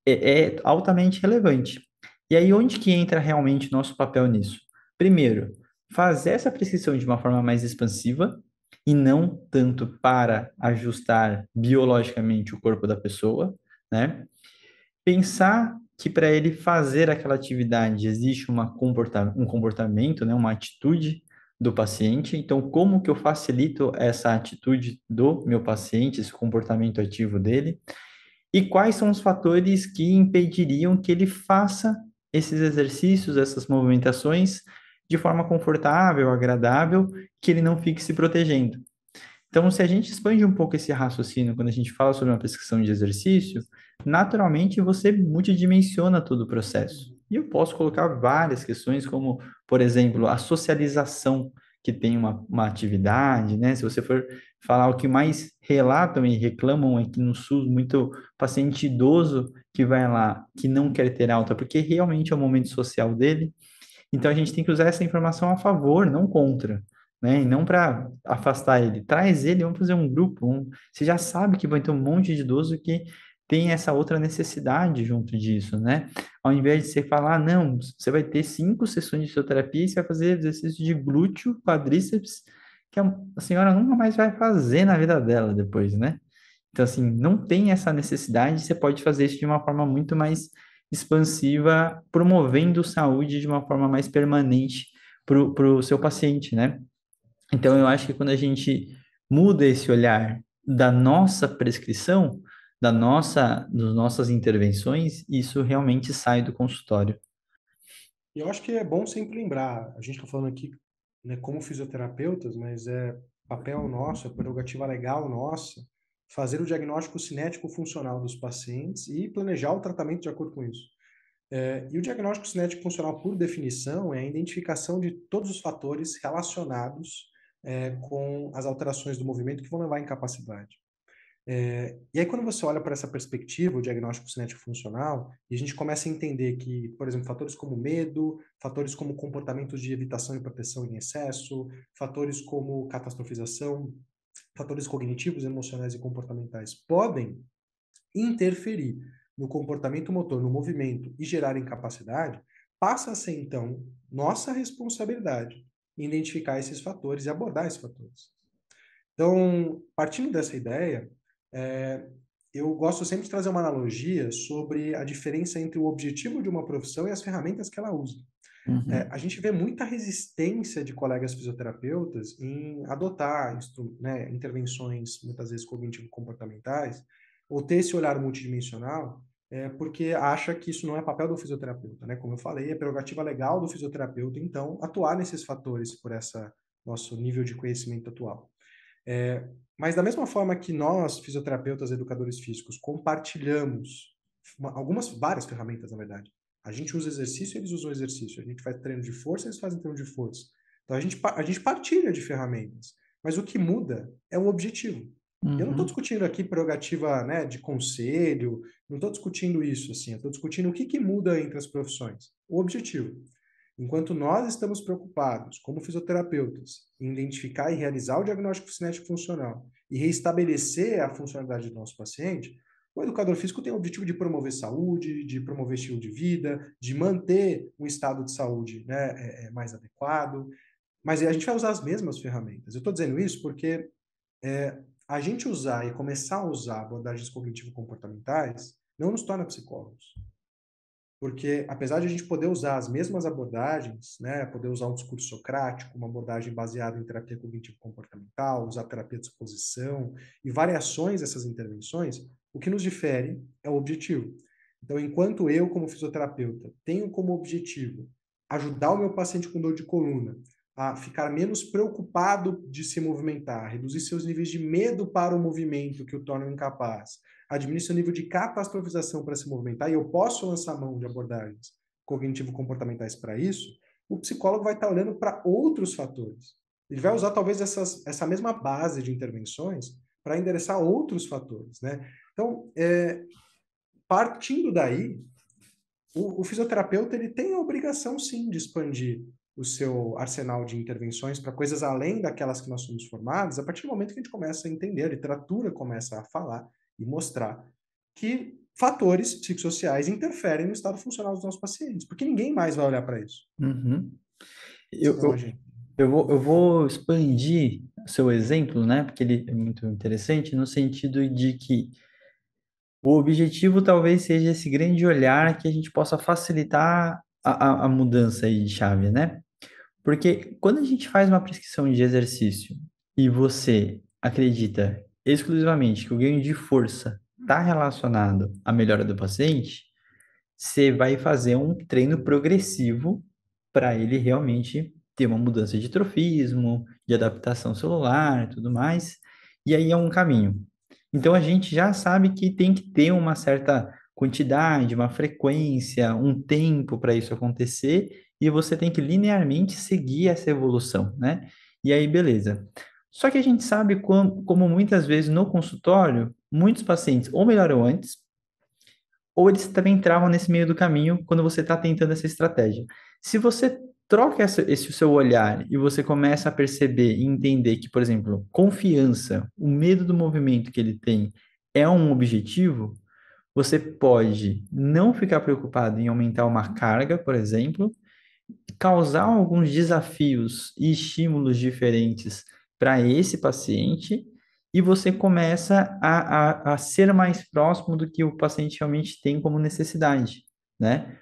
é, é altamente relevante. E aí, onde que entra realmente nosso papel nisso? Primeiro, fazer essa prescrição de uma forma mais expansiva, e não tanto para ajustar biologicamente o corpo da pessoa, né? Pensar que para ele fazer aquela atividade existe uma comporta um comportamento, né, uma atitude do paciente. Então, como que eu facilito essa atitude do meu paciente, esse comportamento ativo dele? E quais são os fatores que impediriam que ele faça esses exercícios, essas movimentações de forma confortável, agradável, que ele não fique se protegendo. Então, se a gente expande um pouco esse raciocínio quando a gente fala sobre uma prescrição de exercício, naturalmente você multidimensiona todo o processo. E eu posso colocar várias questões, como, por exemplo, a socialização que tem uma, uma atividade, né? Se você for falar o que mais relatam e reclamam aqui é no SUS, muito paciente idoso que vai lá, que não quer ter alta, porque realmente é o momento social dele. Então a gente tem que usar essa informação a favor, não contra. Né? E não para afastar ele. Traz ele, vamos fazer um grupo. Um... Você já sabe que vai ter um monte de idoso que tem essa outra necessidade junto disso, né? Ao invés de você falar, não, você vai ter cinco sessões de fisioterapia e você vai fazer exercício de glúteo, quadríceps, que a senhora nunca mais vai fazer na vida dela depois, né? Então, assim, não tem essa necessidade, você pode fazer isso de uma forma muito mais expansiva, promovendo saúde de uma forma mais permanente para o seu paciente, né? Então, eu acho que quando a gente muda esse olhar da nossa prescrição, da nossa, das nossas intervenções, isso realmente sai do consultório. E eu acho que é bom sempre lembrar, a gente está falando aqui né, como fisioterapeutas, mas é papel nosso, é prerrogativa legal nossa, fazer o diagnóstico cinético funcional dos pacientes e planejar o tratamento de acordo com isso. É, e o diagnóstico cinético funcional, por definição, é a identificação de todos os fatores relacionados é, com as alterações do movimento que vão levar à incapacidade. É, e aí, quando você olha para essa perspectiva, o diagnóstico cinético funcional, e a gente começa a entender que, por exemplo, fatores como medo, fatores como comportamentos de evitação e proteção em excesso, fatores como catastrofização, fatores cognitivos, emocionais e comportamentais podem interferir no comportamento motor, no movimento e gerar incapacidade, passa a ser então nossa responsabilidade identificar esses fatores e abordar esses fatores. Então, partindo dessa ideia, é, eu gosto sempre de trazer uma analogia sobre a diferença entre o objetivo de uma profissão e as ferramentas que ela usa. Uhum. É, a gente vê muita resistência de colegas fisioterapeutas em adotar né, intervenções, muitas vezes cognitivo-comportamentais, ou ter esse olhar multidimensional, é, porque acha que isso não é papel do fisioterapeuta. Né? Como eu falei, é prerrogativa legal do fisioterapeuta, então, atuar nesses fatores por esse nosso nível de conhecimento atual. É, mas da mesma forma que nós, fisioterapeutas, educadores físicos, compartilhamos algumas, várias ferramentas, na verdade, a gente usa exercício, eles usam exercício. A gente faz treino de força, eles fazem treino de força. Então a gente, a gente partilha de ferramentas. Mas o que muda é o objetivo. Uhum. Eu não estou uhum. discutindo aqui prerrogativa né, de conselho, não estou discutindo isso. assim. Estou discutindo o que, que muda entre as profissões. O objetivo. Enquanto nós estamos preocupados, como fisioterapeutas, em identificar e realizar o diagnóstico cinético funcional e reestabelecer a funcionalidade do nosso paciente, o educador físico tem o objetivo de promover saúde, de promover estilo de vida, de manter um estado de saúde né, é, é, mais adequado, mas a gente vai usar as mesmas ferramentas. Eu estou dizendo isso porque é, a gente usar e começar a usar abordagens cognitivo-comportamentais não nos torna psicólogos. Porque, apesar de a gente poder usar as mesmas abordagens, né, poder usar um discurso socrático, uma abordagem baseada em terapia cognitivo-comportamental, usar terapia de exposição e variações dessas intervenções, o que nos difere é o objetivo. Então, enquanto eu, como fisioterapeuta, tenho como objetivo ajudar o meu paciente com dor de coluna a ficar menos preocupado de se movimentar, reduzir seus níveis de medo para o movimento que o torna incapaz, administra o nível de catastrofização para se movimentar, e eu posso lançar mão de abordagens cognitivo-comportamentais para isso, o psicólogo vai estar olhando para outros fatores. Ele vai usar talvez essas, essa mesma base de intervenções para endereçar outros fatores, né? Então, é, partindo daí, o, o, fisioterapeuta ele tem a obrigação, sim, de expandir o seu arsenal de intervenções para coisas além daquelas que nós somos formados, a partir do momento que a gente começa a entender, a literatura começa a falar e mostrar que fatores psicossociais interferem no estado funcional dos nossos pacientes, porque ninguém mais vai olhar para isso. Uhum. Eu, então, eu, gente... eu, vou, eu vou expandir seu exemplo, né? Porque ele é muito interessante no sentido de que o objetivo talvez seja esse grande olhar que a gente possa facilitar a, a, a mudança de chave, né? Porque quando a gente faz uma prescrição de exercício e você acredita exclusivamente que o ganho de força está relacionado à melhora do paciente, você vai fazer um treino progressivo para ele realmente ter uma mudança de trofismo, de adaptação celular e tudo mais, e aí é um caminho. Então a gente já sabe que tem que ter uma certa quantidade, uma frequência, um tempo para isso acontecer, e você tem que linearmente seguir essa evolução, né? E aí, beleza. Só que a gente sabe como, como muitas vezes no consultório, muitos pacientes ou melhoram antes, ou eles também travam nesse meio do caminho quando você está tentando essa estratégia. Se você troca essa, esse seu olhar e você começa a perceber e entender que, por exemplo, confiança, o medo do movimento que ele tem é um objetivo, você pode não ficar preocupado em aumentar uma carga, por exemplo, causar alguns desafios e estímulos diferentes para esse paciente e você começa a, a, a ser mais próximo do que o paciente realmente tem como necessidade, né?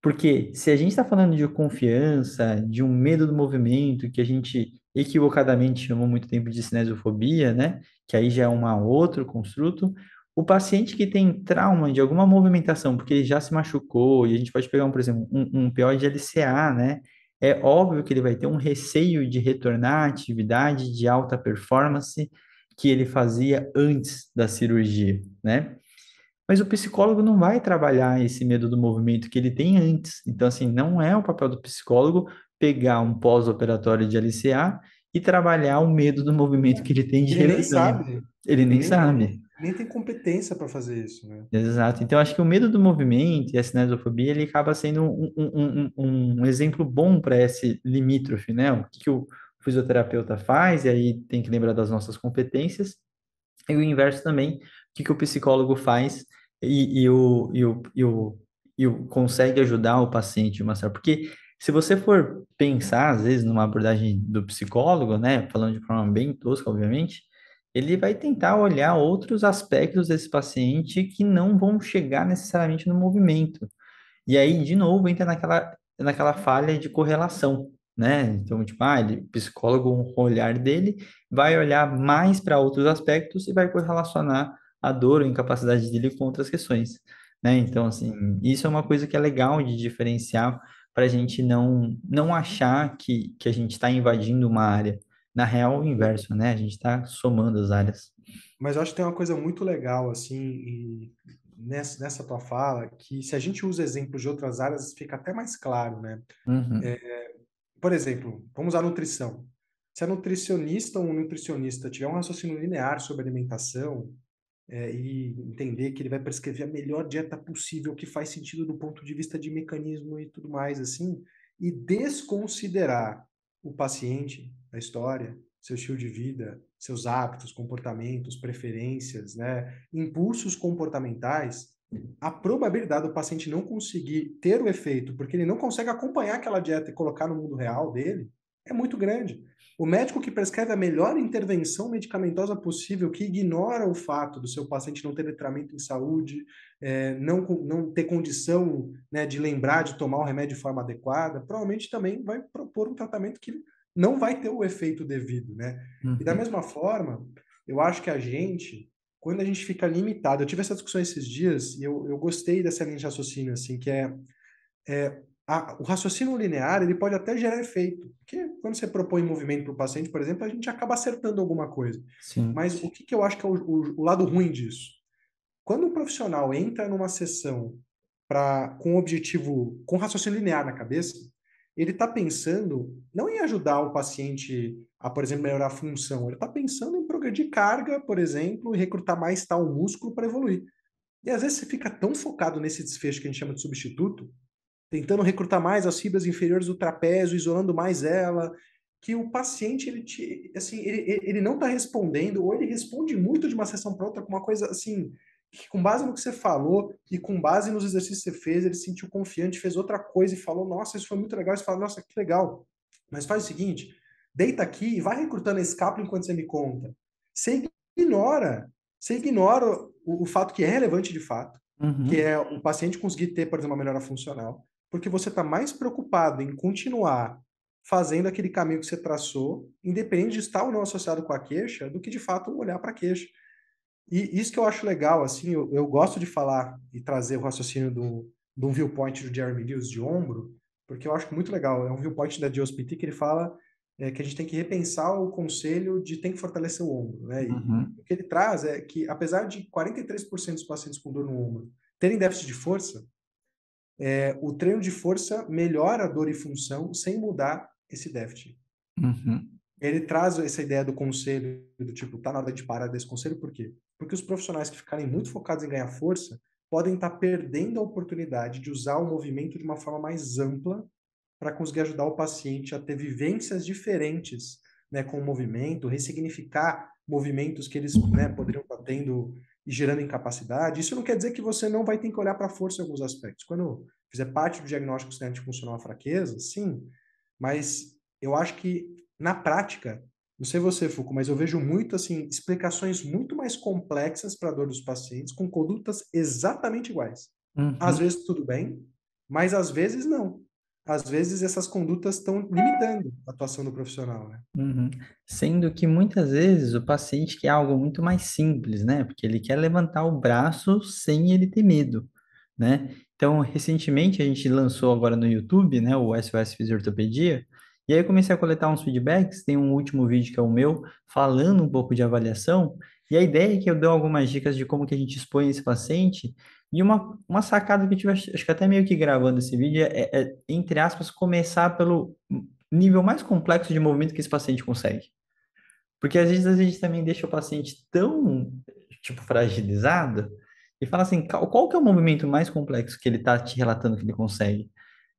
Porque se a gente está falando de confiança, de um medo do movimento, que a gente equivocadamente chamou muito tempo de cinesofobia, né? Que aí já é um outro construto. O paciente que tem trauma de alguma movimentação, porque ele já se machucou, e a gente pode pegar, um, por exemplo, um, um PO de LCA, né? É óbvio que ele vai ter um receio de retornar à atividade de alta performance que ele fazia antes da cirurgia, né? Mas o psicólogo não vai trabalhar esse medo do movimento que ele tem antes. Então, assim, não é o papel do psicólogo pegar um pós-operatório de LCA e trabalhar o medo do movimento que ele tem de ele Nem sabe. Ele, ele nem, nem sabe. Nem tem competência para fazer isso, né? Exato. Então, acho que o medo do movimento e a cinesofobia, ele acaba sendo um, um, um, um exemplo bom para esse limítrofe, né? O que, que o fisioterapeuta faz, e aí tem que lembrar das nossas competências. E o inverso também, o que, que o psicólogo faz e, e, o, e, o, e, o, e o consegue ajudar o paciente, Marcelo, porque se você for pensar, às vezes, numa abordagem do psicólogo, né, falando de forma bem tosca, obviamente, ele vai tentar olhar outros aspectos desse paciente que não vão chegar necessariamente no movimento. E aí, de novo, entra naquela, naquela falha de correlação, né? Então, tipo, ah, ele, psicólogo, o olhar dele vai olhar mais para outros aspectos e vai correlacionar a dor ou incapacidade dele com outras questões, né? Então, assim, isso é uma coisa que é legal de diferenciar para a gente não, não achar que, que a gente está invadindo uma área. Na real, o inverso, né? A gente está somando as áreas. Mas eu acho que tem uma coisa muito legal, assim, nessa, nessa tua fala, que se a gente usa exemplos de outras áreas, fica até mais claro, né? Uhum. É, por exemplo, vamos à nutrição. Se a nutricionista ou um nutricionista tiver um raciocínio linear sobre alimentação, é, e entender que ele vai prescrever a melhor dieta possível que faz sentido do ponto de vista de mecanismo e tudo mais assim, e desconsiderar o paciente, a história, seu estilo de vida, seus hábitos, comportamentos, preferências, né, impulsos comportamentais, a probabilidade do paciente não conseguir ter o efeito, porque ele não consegue acompanhar aquela dieta e colocar no mundo real dele, é muito grande. O médico que prescreve a melhor intervenção medicamentosa possível, que ignora o fato do seu paciente não ter letramento em saúde, é, não, não ter condição né, de lembrar de tomar o remédio de forma adequada, provavelmente também vai propor um tratamento que não vai ter o efeito devido. Né? Uhum. E da uhum. mesma forma, eu acho que a gente, quando a gente fica limitado, eu tive essa discussão esses dias e eu, eu gostei dessa linha de raciocínio, assim, que é, é a, o raciocínio linear ele pode até gerar efeito. Porque quando você propõe movimento para o paciente, por exemplo, a gente acaba acertando alguma coisa. Sim. Mas o que, que eu acho que é o, o, o lado ruim disso? Quando um profissional entra numa sessão pra, com objetivo, com raciocínio linear na cabeça, ele está pensando não em ajudar o paciente a, por exemplo, melhorar a função, ele está pensando em progredir carga, por exemplo, e recrutar mais tal músculo para evoluir. E às vezes você fica tão focado nesse desfecho que a gente chama de substituto, tentando recrutar mais as fibras inferiores do trapézio, isolando mais ela, que o paciente ele te, assim, ele, ele não está respondendo ou ele responde muito de uma sessão para outra com uma coisa assim, que com base no que você falou e com base nos exercícios que você fez, ele se sentiu confiante, fez outra coisa e falou: "Nossa, isso foi muito legal". Você fala: "Nossa, que legal". Mas faz o seguinte, deita aqui e vai recrutando a escápula enquanto você me conta. Você ignora, você ignora o, o fato que é relevante de fato, uhum. que é o paciente conseguir ter, por exemplo, uma melhora funcional porque você está mais preocupado em continuar fazendo aquele caminho que você traçou, independente de estar ou não associado com a queixa, do que de fato olhar para a queixa. E isso que eu acho legal, assim, eu, eu gosto de falar e trazer o raciocínio do, do viewpoint do Jeremy Lewis de ombro, porque eu acho muito legal. É um viewpoint da DOSPT que ele fala é, que a gente tem que repensar o conselho de tem que fortalecer o ombro, né? E uhum. o que ele traz é que, apesar de 43% dos pacientes com dor no ombro terem déficit de força, é, o treino de força melhora a dor e função sem mudar esse déficit. Uhum. Ele traz essa ideia do conselho, do tipo, tá na hora de parar desse conselho, por quê? Porque os profissionais que ficarem muito focados em ganhar força podem estar tá perdendo a oportunidade de usar o movimento de uma forma mais ampla para conseguir ajudar o paciente a ter vivências diferentes né, com o movimento, ressignificar movimentos que eles né, poderiam estar tá tendo e gerando incapacidade, isso não quer dizer que você não vai ter que olhar para a força em alguns aspectos. Quando fizer parte do diagnóstico cinético funcional fraqueza, sim, mas eu acho que na prática, não sei você, Foucault, mas eu vejo muito assim explicações muito mais complexas para a dor dos pacientes com condutas exatamente iguais. Uhum. Às vezes tudo bem, mas às vezes não às vezes essas condutas estão limitando a atuação do profissional, né? Uhum. Sendo que muitas vezes o paciente quer algo muito mais simples, né? Porque ele quer levantar o braço sem ele ter medo, né? Então, recentemente a gente lançou agora no YouTube, né, o SOS Fisiortopedia, e aí eu comecei a coletar uns feedbacks, tem um último vídeo que é o meu, falando um pouco de avaliação, e a ideia é que eu dou algumas dicas de como que a gente expõe esse paciente e uma, uma sacada que eu tive, acho que até meio que gravando esse vídeo, é, é, entre aspas, começar pelo nível mais complexo de movimento que esse paciente consegue. Porque às vezes a gente também deixa o paciente tão, tipo, fragilizado e fala assim, qual que é o movimento mais complexo que ele tá te relatando que ele consegue?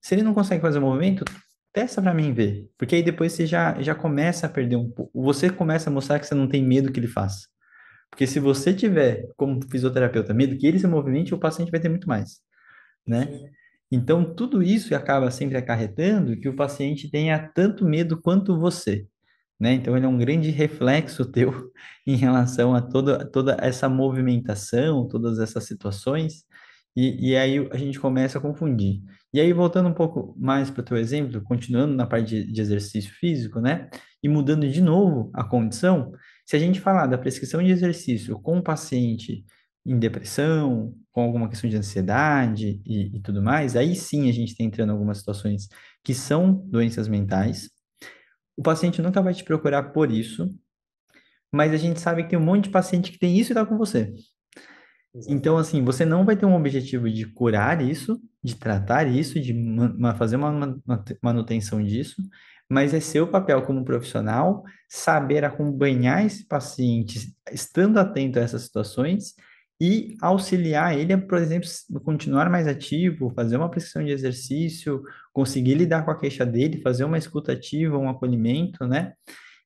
Se ele não consegue fazer o movimento, testa para mim ver. Porque aí depois você já, já começa a perder um pouco. Você começa a mostrar que você não tem medo que ele faça. Porque se você tiver como fisioterapeuta medo que ele se movimente, o paciente vai ter muito mais, né? Sim. Então, tudo isso acaba sempre acarretando que o paciente tenha tanto medo quanto você, né? Então, ele é um grande reflexo teu em relação a toda, toda essa movimentação, todas essas situações, e, e aí a gente começa a confundir. E aí, voltando um pouco mais para o teu exemplo, continuando na parte de, de exercício físico, né? E mudando de novo a condição, se a gente falar da prescrição de exercício com o paciente em depressão, com alguma questão de ansiedade e, e tudo mais, aí sim a gente está entrando em algumas situações que são doenças mentais. O paciente nunca vai te procurar por isso, mas a gente sabe que tem um monte de paciente que tem isso e está com você. Exato. Então, assim, você não vai ter um objetivo de curar isso, de tratar isso, de fazer uma manutenção disso, mas é seu papel como profissional saber acompanhar esse paciente, estando atento a essas situações e auxiliar ele por exemplo, continuar mais ativo, fazer uma prescrição de exercício, conseguir lidar com a queixa dele, fazer uma escuta ativa, um acolhimento, né?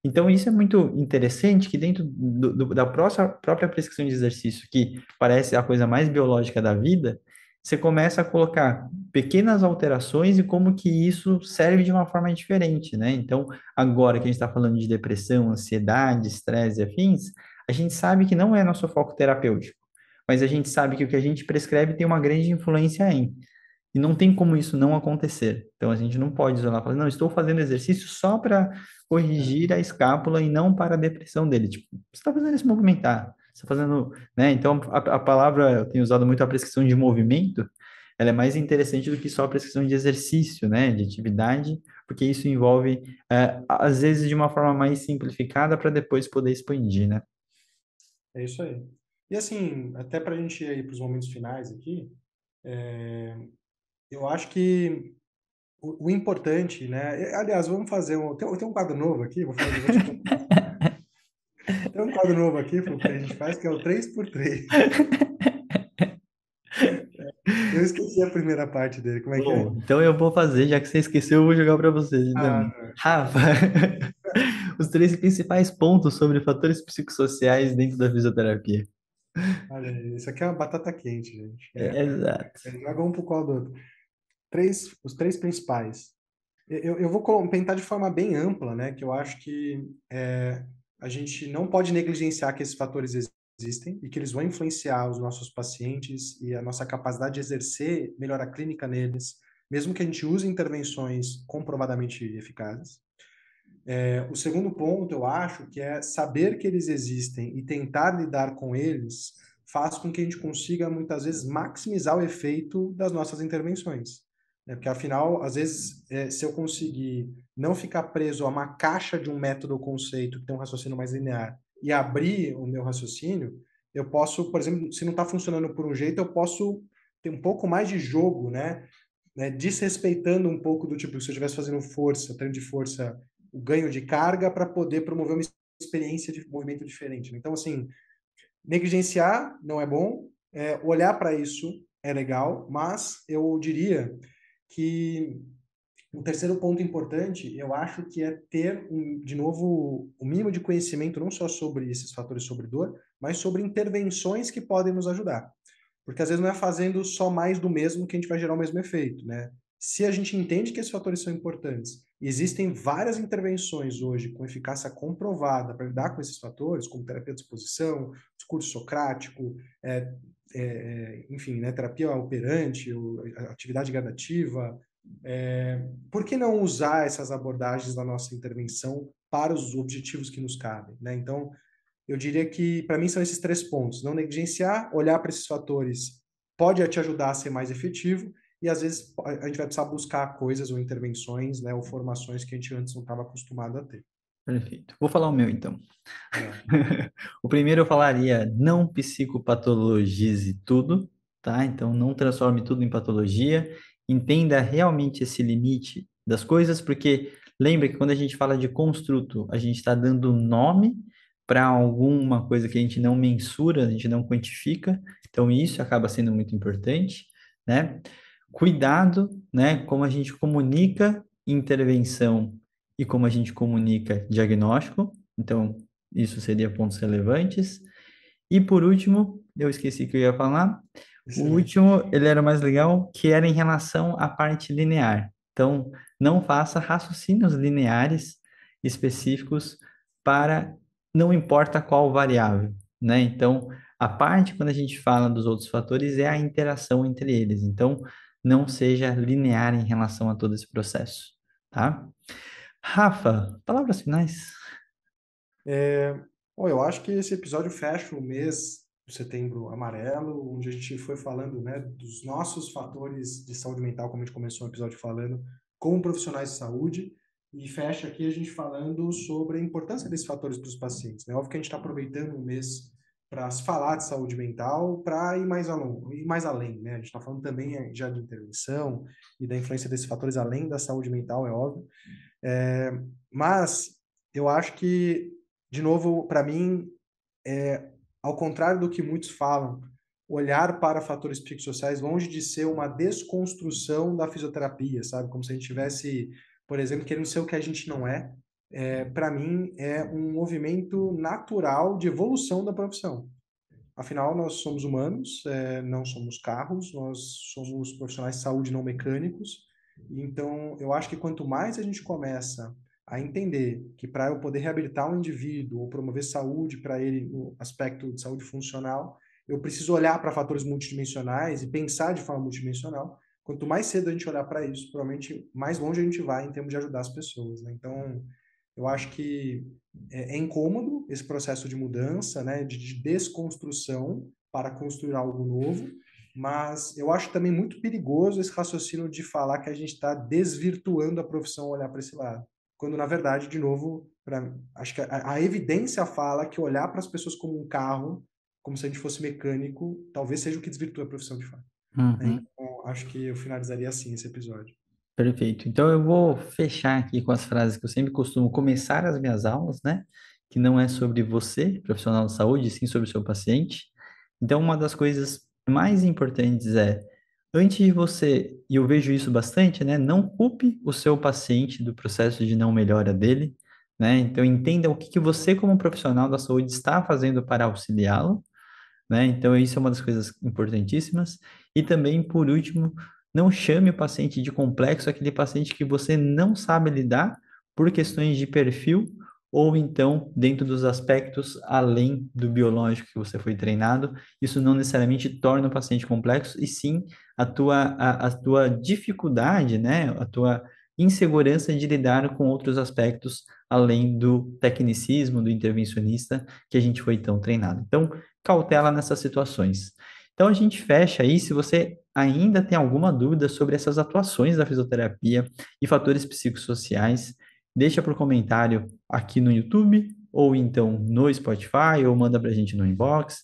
Então, isso é muito interessante que dentro do, do, da próxima, própria prescrição de exercício, que parece a coisa mais biológica da vida, você começa a colocar pequenas alterações e como que isso serve de uma forma diferente, né? Então, agora que a gente está falando de depressão, ansiedade, estresse e afins, a gente sabe que não é nosso foco terapêutico, mas a gente sabe que o que a gente prescreve tem uma grande influência em. E não tem como isso não acontecer. Então, a gente não pode isolar e falar, não, estou fazendo exercício só para corrigir a escápula e não para a depressão dele. Tipo, você está fazendo ele se movimentar, está fazendo, né? Então a, a, palavra eu tenho usado muito a prescrição de movimento, ela é mais interessante do que só a prescrição de exercício, né? De atividade, porque isso envolve é, às vezes de uma forma mais simplificada para depois poder expandir, né? É isso aí. E assim, até para a gente ir para os momentos finais aqui, é, eu acho que o, o, importante, né? Aliás, vamos fazer um. Tem, tem um quadro novo aqui, vou fazer. Vou te... Tipo, Tem um quadro novo aqui que a gente faz que é o 3x3. Eu esqueci a primeira parte dele, como é Bom, que é? Então eu vou fazer, já que você esqueceu, eu vou jogar para vocês. Então. Ah, Rafa, os três principais pontos sobre fatores psicossociais dentro da fisioterapia. Olha, isso aqui é uma batata quente, gente. É, é, exato. Joga um pro qual do outro. Três, os três principais. Eu, eu vou tentar de forma bem ampla, né? Que eu acho que é, a gente não pode negligenciar que esses fatores existem e que eles vão influenciar os nossos pacientes e a nossa capacidade de exercer melhora clínica neles, mesmo que a gente use intervenções comprovadamente eficazes. É, o segundo ponto, eu acho, que é saber que eles existem e tentar lidar com eles faz com que a gente consiga, muitas vezes, maximizar o efeito das nossas intervenções. Né? Porque, afinal, às vezes, é, se eu conseguir não ficar preso a uma caixa de um método ou conceito que tem um raciocínio mais linear e abrir o meu raciocínio, eu posso, por exemplo, se não está funcionando por um jeito, eu posso ter um pouco mais de jogo, né? né? Desrespeitando um pouco do tipo, se eu estivesse fazendo força, treino de força, o ganho de carga para poder promover uma experiência de movimento diferente. Né? Então, assim, negligenciar não é bom, é, olhar para isso é legal, mas eu diria que um terceiro ponto importante, eu acho que é ter, um, de novo, o um mínimo de conhecimento não só sobre esses fatores sobre dor, mas sobre intervenções que podem nos ajudar. Porque às vezes não é fazendo só mais do mesmo que a gente vai gerar o mesmo efeito, né? Se a gente entende que esses fatores são importantes, existem várias intervenções hoje com eficácia comprovada para lidar com esses fatores, como terapia de exposição, discurso socrático, é, é, é, enfim, né, terapia operante, ou atividade gradativa, é, por que não usar essas abordagens da nossa intervenção para os objetivos que nos cabem? Né? Então, eu diria que, para mim, são esses três pontos. Não negligenciar, olhar para esses fatores pode te ajudar a ser mais efetivo e, às vezes, a gente vai precisar buscar coisas ou intervenções né, ou formações que a gente antes não estava acostumado a ter. Perfeito. Vou falar o meu então. É. o primeiro eu falaria: não psicopatologize tudo, tá? Então não transforme tudo em patologia. Entenda realmente esse limite das coisas, porque lembra que quando a gente fala de construto, a gente está dando nome para alguma coisa que a gente não mensura, a gente não quantifica. Então isso acaba sendo muito importante, né? Cuidado, né? Como a gente comunica intervenção e como a gente comunica diagnóstico. Então, isso seria pontos relevantes. E por último, eu esqueci que eu ia falar. Sim. O último, ele era mais legal, que era em relação à parte linear. Então, não faça raciocínios lineares específicos para não importa qual variável, né? Então, a parte quando a gente fala dos outros fatores é a interação entre eles. Então, não seja linear em relação a todo esse processo, tá? Rafa, palavras finais. É, bom, eu acho que esse episódio fecha o mês de setembro amarelo, onde a gente foi falando né, dos nossos fatores de saúde mental, como a gente começou o episódio falando, com profissionais de saúde, e fecha aqui a gente falando sobre a importância desses fatores para os pacientes. Né? Óbvio que a gente está aproveitando o mês para se falar de saúde mental, para ir mais, along, ir mais além, né? A gente está falando também eh, já de intervenção e da influência desses fatores além da saúde mental, é óbvio. É, mas eu acho que, de novo, para mim, é, ao contrário do que muitos falam, olhar para fatores psicossociais longe de ser uma desconstrução da fisioterapia, sabe? Como se a gente tivesse, por exemplo, querendo ser o que a gente não é. é para mim, é um movimento natural de evolução da profissão. Afinal, nós somos humanos, é, não somos carros, nós somos profissionais de saúde não mecânicos. Então, eu acho que quanto mais a gente começa a entender que para eu poder reabilitar um indivíduo ou promover saúde para ele no aspecto de saúde funcional, eu preciso olhar para fatores multidimensionais e pensar de forma multidimensional. Quanto mais cedo a gente olhar para isso, provavelmente mais longe a gente vai em termos de ajudar as pessoas. Né? Então, eu acho que é, é incômodo esse processo de mudança, né, de, desconstrução para construir algo novo, mas eu acho também muito perigoso esse raciocínio de falar que a gente está desvirtuando a profissão olhar para esse lado, quando na verdade, de novo, pra, acho que a, a evidência fala que olhar para as pessoas como um carro, como se a gente fosse mecânico, talvez seja o que desvirtua a profissão de fato. Uhum. Né? Então, acho que eu finalizaria assim esse episódio. Perfeito. Então eu vou fechar aqui com as frases que eu sempre costumo começar as minhas aulas, né? Que não é sobre você, profissional de saúde, sim sobre o seu paciente. Então, uma das coisas mais importantes é, antes de você, e eu vejo isso bastante, né? Não culpe o seu paciente do processo de não melhora dele, né? Então entenda o que, que você, como profissional da saúde, está fazendo para auxiliá-lo, né? Então isso é uma das coisas importantíssimas. E também, por último, não chame o paciente de complexo, aquele paciente que você não sabe lidar por questões de perfil ou então dentro dos aspectos além do biológico que você foi treinado, isso não necessariamente torna o paciente complexo, e sim a tua, a, a tua dificuldade, né, a tua insegurança de lidar com outros aspectos além do tecnicismo, do intervencionista que a gente foi tão treinado. Então, cautela nessas situações. Então, a gente fecha aí, se você ainda tem alguma dúvida sobre essas atuações da fisioterapia e fatores psicossociais, deixa para o comentário aqui no YouTube, ou então no Spotify, ou manda para a gente no inbox.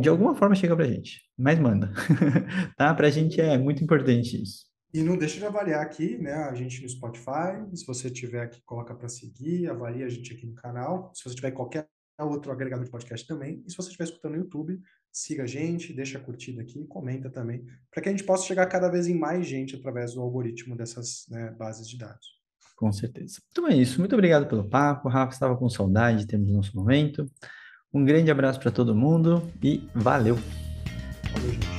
De alguma forma chega para a gente, mas manda. tá? Para a gente é muito importante isso. E não deixa de avaliar aqui, né? A gente no Spotify. Se você tiver aqui, coloca para seguir, avalia a gente aqui no canal. Se você tiver qualquer outro agregador de podcast também. E se você estiver escutando no YouTube, siga a gente, deixa a curtida aqui, comenta também, para que a gente possa chegar cada vez em mais gente através do algoritmo dessas né, bases de dados. Com certeza. Então é isso. Muito obrigado pelo papo. Rafa estava com saudade, temos nosso momento. Um grande abraço para todo mundo e valeu. Valeu, gente.